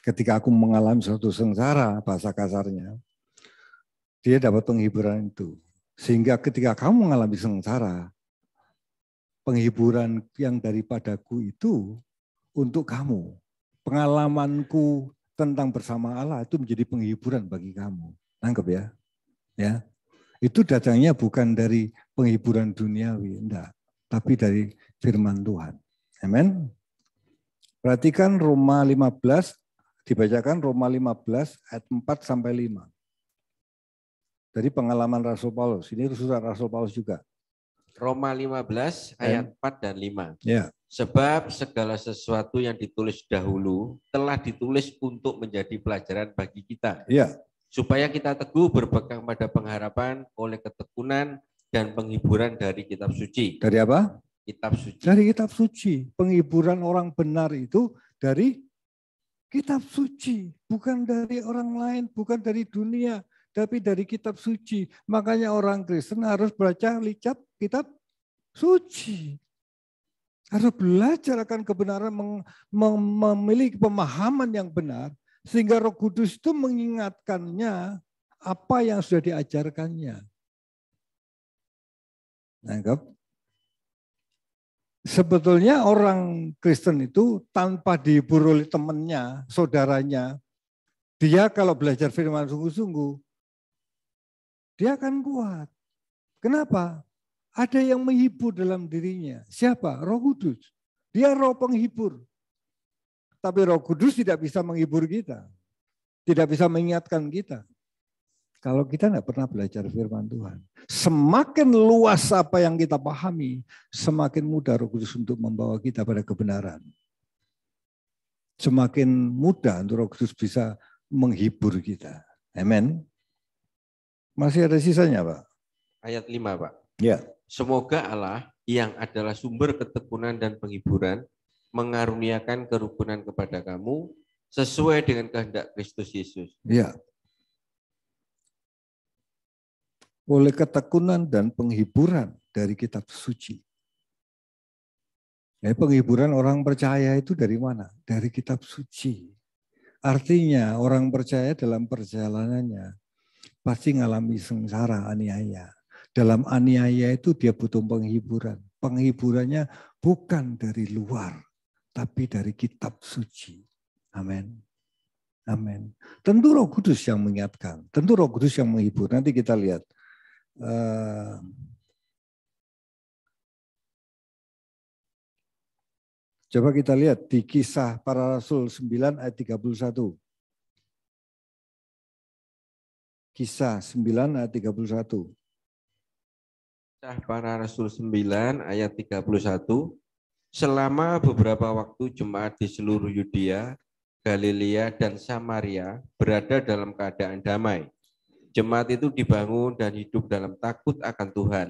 Ketika aku mengalami suatu sengsara bahasa kasarnya, dia dapat penghiburan itu. Sehingga ketika kamu mengalami sengsara, penghiburan yang daripadaku itu untuk kamu. Pengalamanku tentang bersama Allah itu menjadi penghiburan bagi kamu. Nangkep ya? Ya. Itu datangnya bukan dari penghiburan duniawi, enggak, tapi dari firman Tuhan. Amin. Perhatikan Roma 15 dibacakan Roma 15 ayat 4 sampai 5 dari pengalaman Rasul Paulus. Ini surat Rasul Paulus juga. Roma 15 ayat And, 4 dan 5. Yeah. Sebab segala sesuatu yang ditulis dahulu telah ditulis untuk menjadi pelajaran bagi kita. Yeah. Supaya kita teguh berpegang pada pengharapan oleh ketekunan dan penghiburan dari kitab suci. Dari apa? Kitab suci. Dari kitab suci. Penghiburan orang benar itu dari kitab suci, bukan dari orang lain, bukan dari dunia, tapi dari kitab suci. Makanya orang Kristen harus baca licap kitab suci. Harus belajar akan kebenaran, mem memiliki pemahaman yang benar, sehingga Roh Kudus itu mengingatkannya apa yang sudah diajarkannya. Anggap. Sebetulnya orang Kristen itu tanpa dihibur oleh temannya, saudaranya, dia kalau belajar firman sungguh-sungguh, dia akan kuat. Kenapa? Ada yang menghibur dalam dirinya. Siapa? Roh Kudus. Dia roh penghibur. Tapi roh kudus tidak bisa menghibur kita. Tidak bisa mengingatkan kita. Kalau kita tidak pernah belajar firman Tuhan. Semakin luas apa yang kita pahami, semakin mudah roh kudus untuk membawa kita pada kebenaran. Semakin mudah untuk roh kudus bisa menghibur kita. Amen. Masih ada sisanya, Pak. Ayat 5, Pak. Ya. Semoga Allah yang adalah sumber ketekunan dan penghiburan mengaruniakan kerukunan kepada kamu sesuai dengan kehendak Kristus Yesus. Ya. Oleh ketekunan dan penghiburan dari kitab suci. Ya, penghiburan orang percaya itu dari mana? Dari kitab suci. Artinya orang percaya dalam perjalanannya pasti ngalami sengsara aniaya. Dalam aniaya itu dia butuh penghiburan. Penghiburannya bukan dari luar, tapi dari kitab suci. Amin. Amin. Tentu Roh Kudus yang mengingatkan, tentu Roh Kudus yang menghibur. Nanti kita lihat. Uh, coba kita lihat di kisah para rasul 9 ayat 31. Kisah 9 ayat 31. Kisah para Rasul 9 ayat 31. Selama beberapa waktu jemaat di seluruh Yudea, Galilea, dan Samaria berada dalam keadaan damai. Jemaat itu dibangun dan hidup dalam takut akan Tuhan.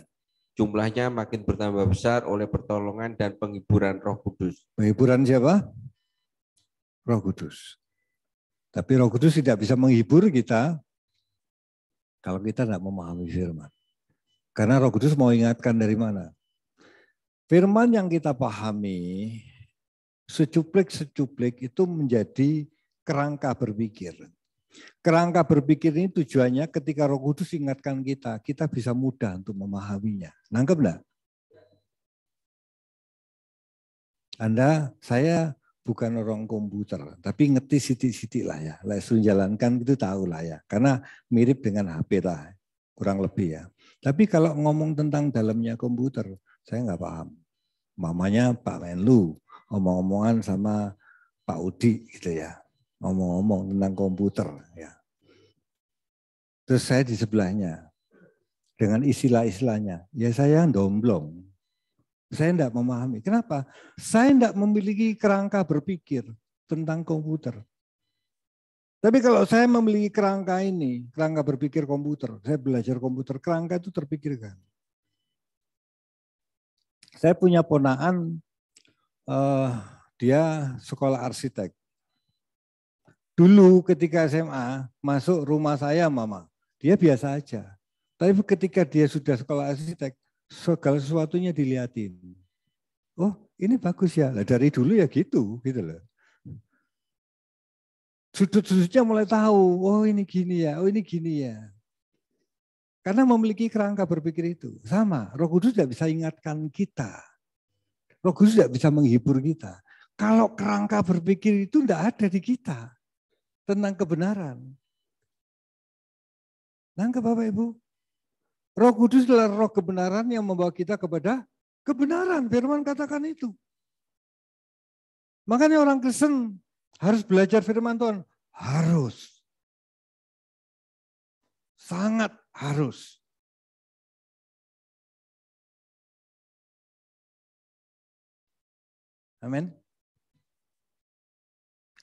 Jumlahnya makin bertambah besar oleh pertolongan dan penghiburan roh kudus. Penghiburan siapa? Roh kudus. Tapi roh kudus tidak bisa menghibur kita kalau kita tidak memahami firman. Karena Roh Kudus mau ingatkan dari mana? Firman yang kita pahami secuplik-secuplik itu menjadi kerangka berpikir. Kerangka berpikir ini tujuannya ketika Roh Kudus ingatkan kita, kita bisa mudah untuk memahaminya. Nangkep enggak? Anda, saya bukan orang komputer, tapi ngerti sitik-sitik lah ya. Langsung jalankan itu tahu lah ya. Karena mirip dengan HP lah, kurang lebih ya. Tapi kalau ngomong tentang dalamnya komputer, saya nggak paham. Mamanya Pak Menlu, omong-omongan sama Pak Udi gitu ya. Ngomong-ngomong tentang komputer ya. Terus saya di sebelahnya dengan istilah-istilahnya. Ya saya domblong, saya tidak memahami. Kenapa? Saya tidak memiliki kerangka berpikir tentang komputer. Tapi kalau saya memiliki kerangka ini, kerangka berpikir komputer, saya belajar komputer, kerangka itu terpikirkan. Saya punya ponaan, eh, dia sekolah arsitek. Dulu ketika SMA, masuk rumah saya mama, dia biasa aja. Tapi ketika dia sudah sekolah arsitek, segala sesuatunya dilihatin. Oh, ini bagus ya. Nah, dari dulu ya gitu, gitu loh. Sudut-sudutnya mulai tahu, oh ini gini ya, oh ini gini ya. Karena memiliki kerangka berpikir itu. Sama, roh kudus tidak bisa ingatkan kita. Roh kudus tidak bisa menghibur kita. Kalau kerangka berpikir itu tidak ada di kita. Tentang kebenaran. Nangkep Bapak Ibu? Roh Kudus adalah roh kebenaran yang membawa kita kepada kebenaran. Firman katakan itu. Makanya orang Kristen harus belajar firman Tuhan. Harus. Sangat harus. Amin.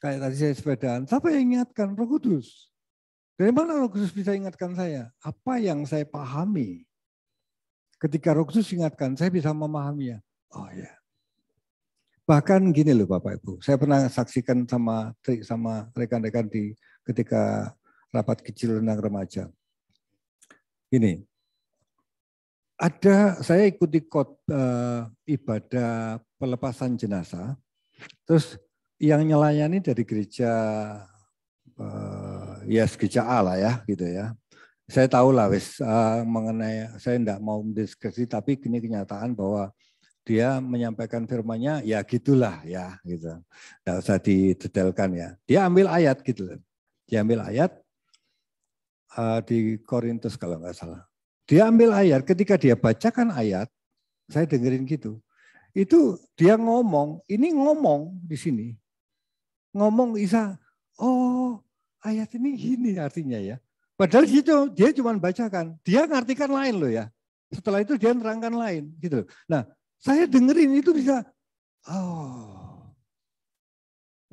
Kayak tadi saya sepedaan, siapa yang ingatkan? Roh Kudus. Dari mana Roh Kudus bisa ingatkan saya? Apa yang saya pahami? Ketika Roh Kudus ingatkan, saya bisa memahaminya. Oh ya. Bahkan gini loh Bapak Ibu, saya pernah saksikan sama trik sama rekan-rekan di ketika rapat kecil tentang remaja. Ini ada saya ikuti kot, e, ibadah pelepasan jenazah, terus yang nyelayani dari gereja e, yes geja lah ya gitu ya. Saya tahu lah wis uh, mengenai saya tidak mau mendiskusi tapi ini kenyataan bahwa dia menyampaikan firman-nya ya gitulah ya gitu. Tidak usah didetailkan ya. Dia ambil ayat gitu Dia ambil ayat uh, di Korintus kalau nggak salah. Dia ambil ayat ketika dia bacakan ayat saya dengerin gitu. Itu dia ngomong, ini ngomong di sini. Ngomong Isa, oh ayat ini gini artinya ya. Padahal gitu, dia cuma bacakan. Dia ngartikan lain loh ya. Setelah itu dia nerangkan lain gitu. Nah, saya dengerin itu bisa, oh,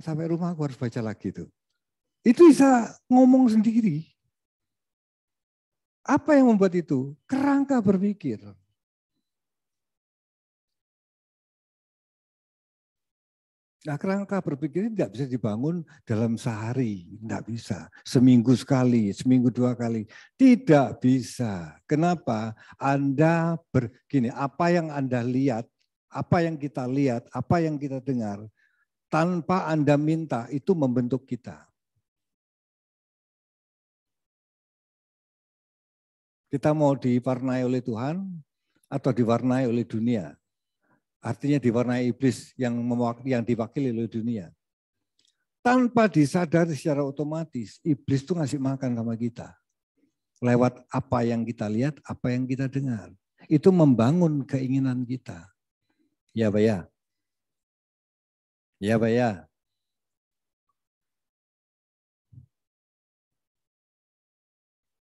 sampai rumah aku harus baca lagi itu. Itu bisa ngomong sendiri. Apa yang membuat itu? Kerangka berpikir. Nah, kerangka berpikir ini tidak bisa dibangun dalam sehari, tidak bisa. Seminggu sekali, seminggu dua kali, tidak bisa. Kenapa? Anda begini, apa yang Anda lihat, apa yang kita lihat, apa yang kita dengar, tanpa Anda minta itu membentuk kita. Kita mau diwarnai oleh Tuhan atau diwarnai oleh dunia? Artinya diwarnai iblis yang yang diwakili oleh dunia. Tanpa disadari secara otomatis, iblis itu ngasih makan sama kita. Lewat apa yang kita lihat, apa yang kita dengar. Itu membangun keinginan kita. Ya Pak ya? Ya Pak ya?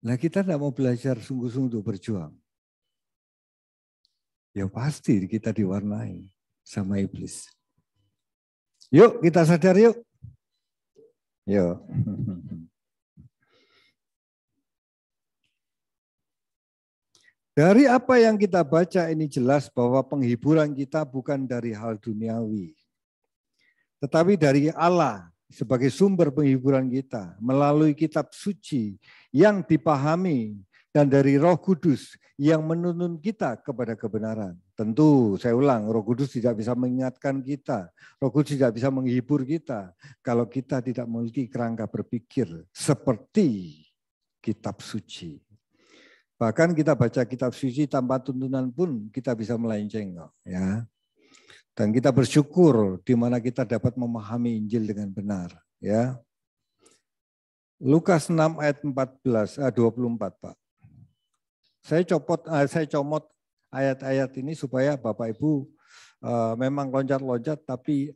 Nah kita tidak mau belajar sungguh-sungguh untuk berjuang ya pasti kita diwarnai sama iblis. Yuk kita sadar yuk. Yuk. Dari apa yang kita baca ini jelas bahwa penghiburan kita bukan dari hal duniawi. Tetapi dari Allah sebagai sumber penghiburan kita melalui kitab suci yang dipahami dan dari Roh Kudus yang menuntun kita kepada kebenaran. Tentu saya ulang, Roh Kudus tidak bisa mengingatkan kita, Roh Kudus tidak bisa menghibur kita kalau kita tidak memiliki kerangka berpikir seperti kitab suci. Bahkan kita baca kitab suci tanpa tuntunan pun kita bisa melenceng ya. Dan kita bersyukur di mana kita dapat memahami Injil dengan benar, ya. Lukas 6 ayat 14 24, eh, Pak. Saya copot, eh, saya comot ayat-ayat ini supaya Bapak Ibu eh, memang loncat-loncat, tapi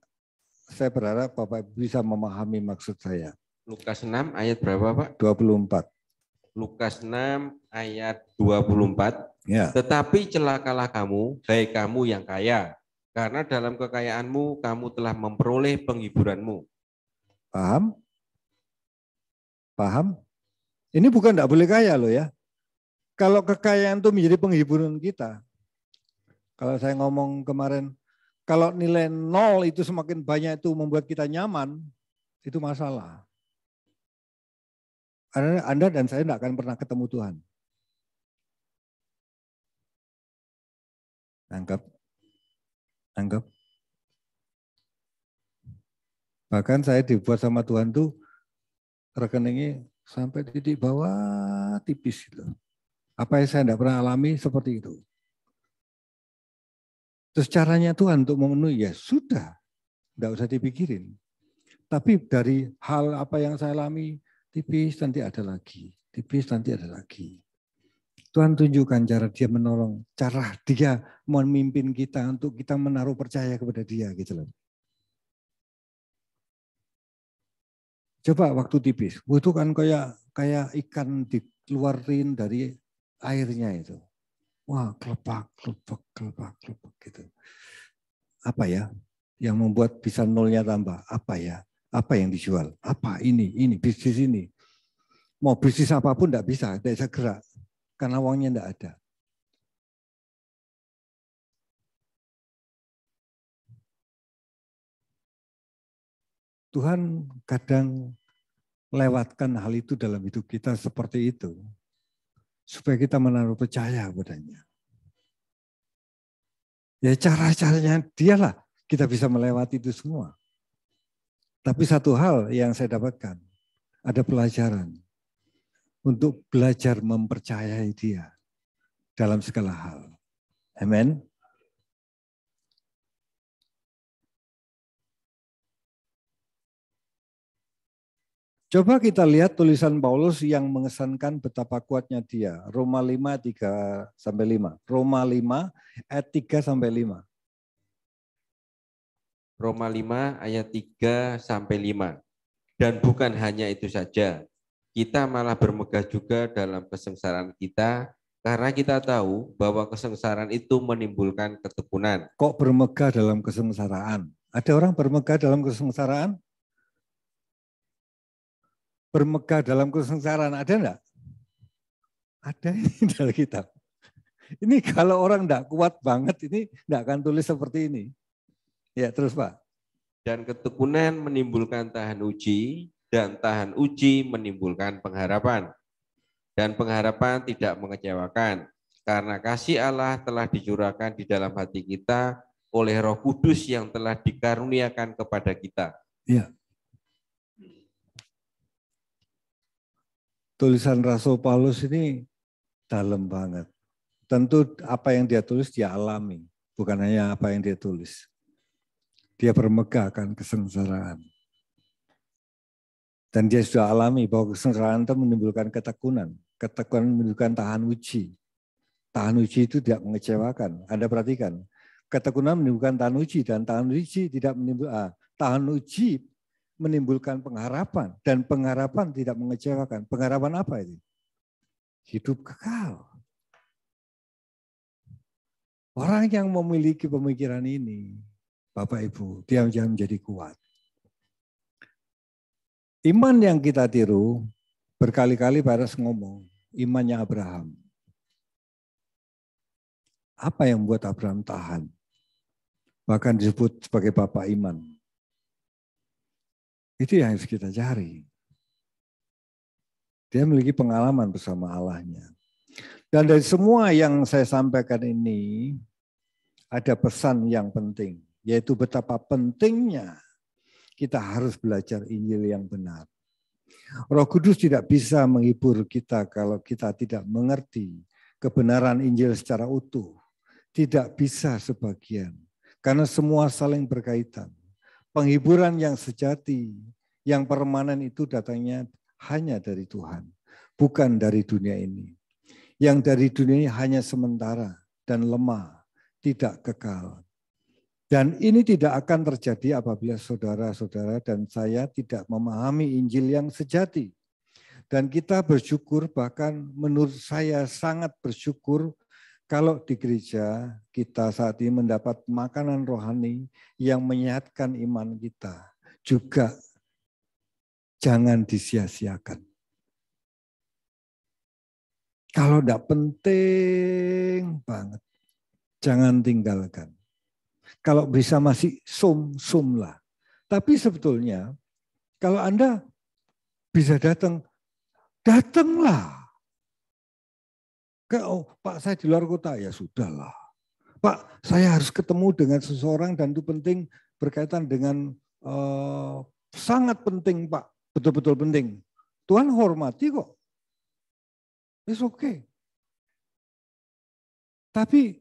saya berharap Bapak Ibu bisa memahami maksud saya. Lukas 6 ayat berapa Pak? 24. Lukas 6 ayat 24. Ya. Tetapi celakalah kamu, baik kamu yang kaya, karena dalam kekayaanmu kamu telah memperoleh penghiburanmu. Paham? Paham? Ini bukan tidak boleh kaya loh ya. Kalau kekayaan itu menjadi penghiburan kita. Kalau saya ngomong kemarin, kalau nilai nol itu semakin banyak itu membuat kita nyaman, itu masalah. Anda, dan saya tidak akan pernah ketemu Tuhan. Anggap. Anggap. Bahkan saya dibuat sama Tuhan tuh rekeningnya sampai titik bawah tipis gitu. Apa yang saya tidak pernah alami seperti itu. Terus caranya Tuhan untuk memenuhi, ya sudah. Tidak usah dipikirin. Tapi dari hal apa yang saya alami, tipis nanti ada lagi. Tipis nanti ada lagi. Tuhan tunjukkan cara dia menolong, cara dia memimpin kita untuk kita menaruh percaya kepada dia gitu loh. Coba waktu tipis, itu kan kayak kayak ikan dikeluarin dari airnya itu. Wah, kelepak, kelepak, kelepak, kelepak gitu. Apa ya yang membuat bisa nolnya tambah? Apa ya? Apa yang dijual? Apa ini, ini, bisnis ini. Mau bisnis apapun tidak bisa, tidak bisa gerak. Karena uangnya tidak ada. Tuhan kadang lewatkan hal itu dalam hidup kita seperti itu supaya kita menaruh percaya padanya. Ya cara-caranya dialah kita bisa melewati itu semua. Tapi satu hal yang saya dapatkan, ada pelajaran untuk belajar mempercayai dia dalam segala hal. amen. Coba kita lihat tulisan Paulus yang mengesankan betapa kuatnya dia. Roma 5 3 sampai 5. Roma 5 ayat 3 sampai 5. Roma 5 ayat 3 sampai 5. Dan bukan hanya itu saja. Kita malah bermegah juga dalam kesengsaraan kita karena kita tahu bahwa kesengsaraan itu menimbulkan ketekunan. Kok bermegah dalam kesengsaraan? Ada orang bermegah dalam kesengsaraan? bermegah dalam kesengsaraan ada enggak? Ada ini dalam kitab. Ini kalau orang enggak kuat banget ini enggak akan tulis seperti ini. Ya, terus Pak. Dan ketekunan menimbulkan tahan uji dan tahan uji menimbulkan pengharapan. Dan pengharapan tidak mengecewakan karena kasih Allah telah dicurahkan di dalam hati kita oleh Roh Kudus yang telah dikaruniakan kepada kita. Ya. tulisan Rasul Paulus ini dalam banget. Tentu apa yang dia tulis dia alami, bukan hanya apa yang dia tulis. Dia bermegah akan kesengsaraan. Dan dia sudah alami bahwa kesengsaraan itu menimbulkan ketekunan. Ketekunan menimbulkan tahan uji. Tahan uji itu tidak mengecewakan. Anda perhatikan, ketekunan menimbulkan tahan uji dan tahan uji tidak menimbulkan ah, tahan uji menimbulkan pengharapan dan pengharapan tidak mengecewakan. Pengharapan apa itu? Hidup kekal. Orang yang memiliki pemikiran ini, Bapak Ibu, dia menjadi kuat. Iman yang kita tiru, berkali-kali Baras ngomong, imannya Abraham. Apa yang membuat Abraham tahan? Bahkan disebut sebagai bapak iman. Itu yang harus kita cari. Dia memiliki pengalaman bersama Allahnya. Dan dari semua yang saya sampaikan ini, ada pesan yang penting, yaitu betapa pentingnya kita harus belajar Injil yang benar. Roh Kudus tidak bisa menghibur kita kalau kita tidak mengerti kebenaran Injil secara utuh. Tidak bisa sebagian, karena semua saling berkaitan. Penghiburan yang sejati, yang permanen itu datangnya hanya dari Tuhan, bukan dari dunia ini. Yang dari dunia ini hanya sementara dan lemah, tidak kekal. Dan ini tidak akan terjadi apabila saudara-saudara dan saya tidak memahami Injil yang sejati. Dan kita bersyukur bahkan menurut saya sangat bersyukur kalau di gereja kita saat ini mendapat makanan rohani yang menyehatkan iman kita, juga jangan disia-siakan. Kalau tidak penting banget, jangan tinggalkan. Kalau bisa masih sum-sum lah. Tapi sebetulnya kalau Anda bisa datang, datanglah ke, oh, Pak saya di luar kota. Ya sudahlah. Pak saya harus ketemu dengan seseorang dan itu penting berkaitan dengan uh, sangat penting Pak. Betul-betul penting. Tuhan hormati kok. It's okay. Tapi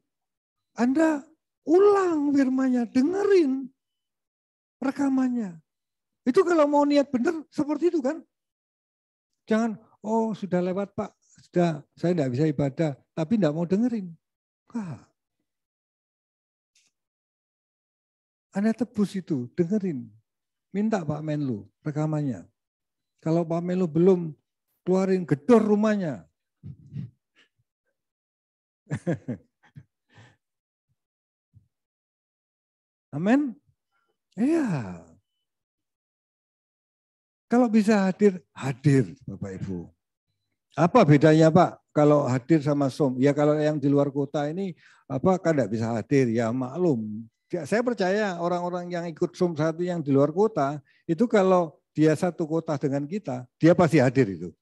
Anda ulang firmanya, dengerin rekamannya. Itu kalau mau niat benar seperti itu kan. Jangan, oh sudah lewat Pak, sudah saya tidak bisa ibadah, tapi tidak mau dengerin. Wah. Anda tebus itu, dengerin. Minta Pak Menlu rekamannya. Kalau Pak Menlu belum, keluarin gedor rumahnya. Amin. Iya. Kalau bisa hadir, hadir Bapak Ibu. Apa bedanya Pak kalau hadir sama som? Ya kalau yang di luar kota ini apa kan tidak bisa hadir ya maklum. Ya, saya percaya orang-orang yang ikut som satu yang di luar kota itu kalau dia satu kota dengan kita, dia pasti hadir itu.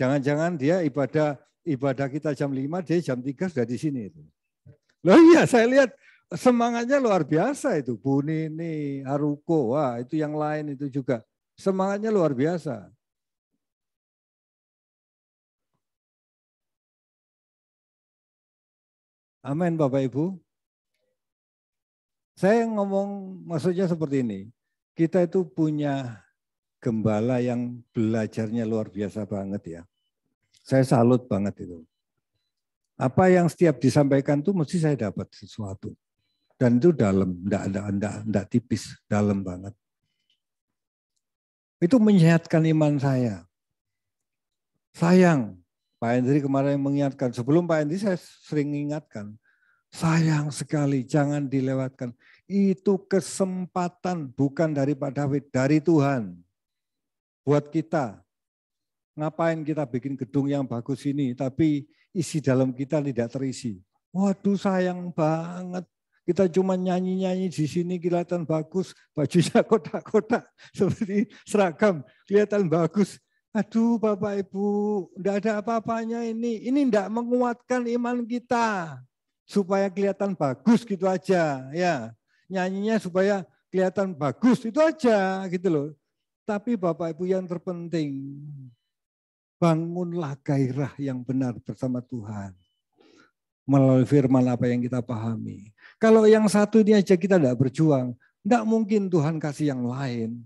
Jangan-jangan dia ibadah ibadah kita jam 5, dia jam 3 sudah di sini itu. Loh iya, saya lihat semangatnya luar biasa itu. Bu Nini, Haruko, wah itu yang lain itu juga. Semangatnya luar biasa. Amin Bapak Ibu. Saya ngomong maksudnya seperti ini. Kita itu punya gembala yang belajarnya luar biasa banget ya. Saya salut banget itu. Apa yang setiap disampaikan tuh mesti saya dapat sesuatu. Dan itu dalam, enggak, enggak, enggak, enggak tipis, dalam banget. Itu menyehatkan iman saya. Sayang, Pak Hendri kemarin mengingatkan, sebelum Pak Hendri saya sering ingatkan, sayang sekali jangan dilewatkan. Itu kesempatan bukan dari Pak David, dari Tuhan. Buat kita, ngapain kita bikin gedung yang bagus ini, tapi isi dalam kita tidak terisi. Waduh sayang banget, kita cuma nyanyi-nyanyi di sini kelihatan bagus, bajunya kotak-kotak seperti seragam kelihatan bagus, aduh Bapak Ibu, enggak ada apa-apanya ini. Ini enggak menguatkan iman kita supaya kelihatan bagus gitu aja ya. Nyanyinya supaya kelihatan bagus itu aja gitu loh. Tapi Bapak Ibu yang terpenting bangunlah gairah yang benar bersama Tuhan melalui firman apa yang kita pahami. Kalau yang satu ini aja kita tidak berjuang, tidak mungkin Tuhan kasih yang lain.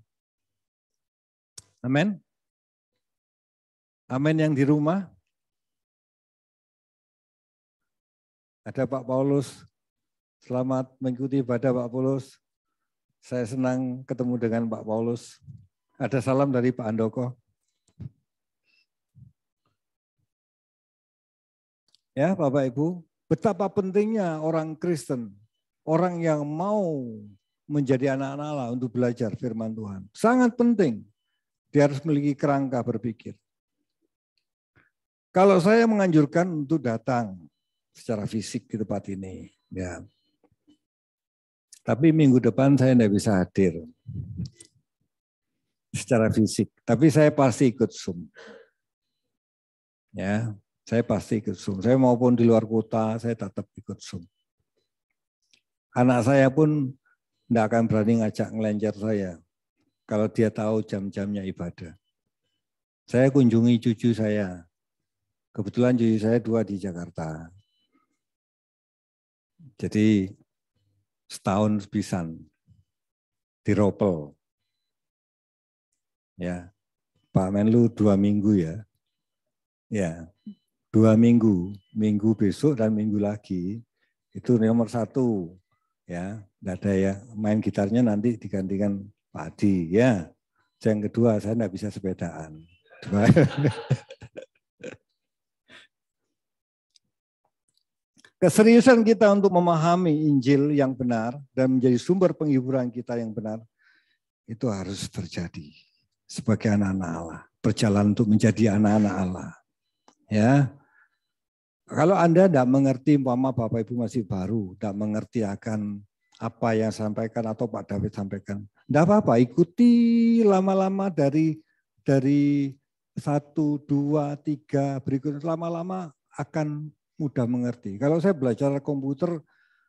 Amin. Amin yang di rumah. Ada Pak Paulus. Selamat mengikuti ibadah Pak Paulus. Saya senang ketemu dengan Pak Paulus. Ada salam dari Pak Andoko. Ya, Bapak Ibu, betapa pentingnya orang Kristen, orang yang mau menjadi anak-anak Allah untuk belajar firman Tuhan. Sangat penting. Dia harus memiliki kerangka berpikir. Kalau saya menganjurkan untuk datang secara fisik di tempat ini, ya. Tapi minggu depan saya tidak bisa hadir secara fisik. Tapi saya pasti ikut Zoom. Ya, saya pasti ikut Zoom. Saya maupun di luar kota, saya tetap ikut Zoom. Anak saya pun tidak akan berani ngajak ngelencer saya kalau dia tahu jam-jamnya ibadah. Saya kunjungi cucu saya, Kebetulan jadi saya dua di Jakarta. Jadi setahun sebisan di Ropel. Ya, Pak Menlu dua minggu ya. Ya, dua minggu, minggu besok dan minggu lagi itu nomor satu ya nggak ada ya main gitarnya nanti digantikan Pak Adi ya yang kedua saya nggak bisa sepedaan Keseriusan kita untuk memahami Injil yang benar dan menjadi sumber penghiburan kita yang benar itu harus terjadi sebagai anak-anak Allah, perjalanan untuk menjadi anak-anak Allah. Ya. Kalau Anda tidak mengerti, mama Bapak Ibu masih baru, tidak mengerti akan apa yang sampaikan atau Pak David sampaikan. Tidak apa-apa, ikuti lama-lama dari dari satu, dua, tiga, berikutnya lama-lama akan mudah mengerti. Kalau saya belajar komputer,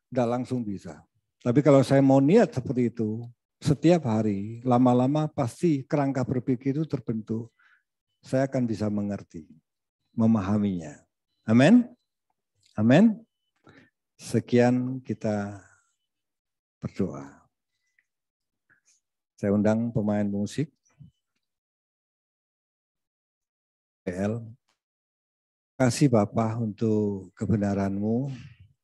tidak langsung bisa. Tapi kalau saya mau niat seperti itu, setiap hari, lama-lama pasti kerangka berpikir itu terbentuk. Saya akan bisa mengerti, memahaminya. Amin? Amin? Sekian kita berdoa. Saya undang pemain musik. PL kasih Bapak untuk kebenaranmu.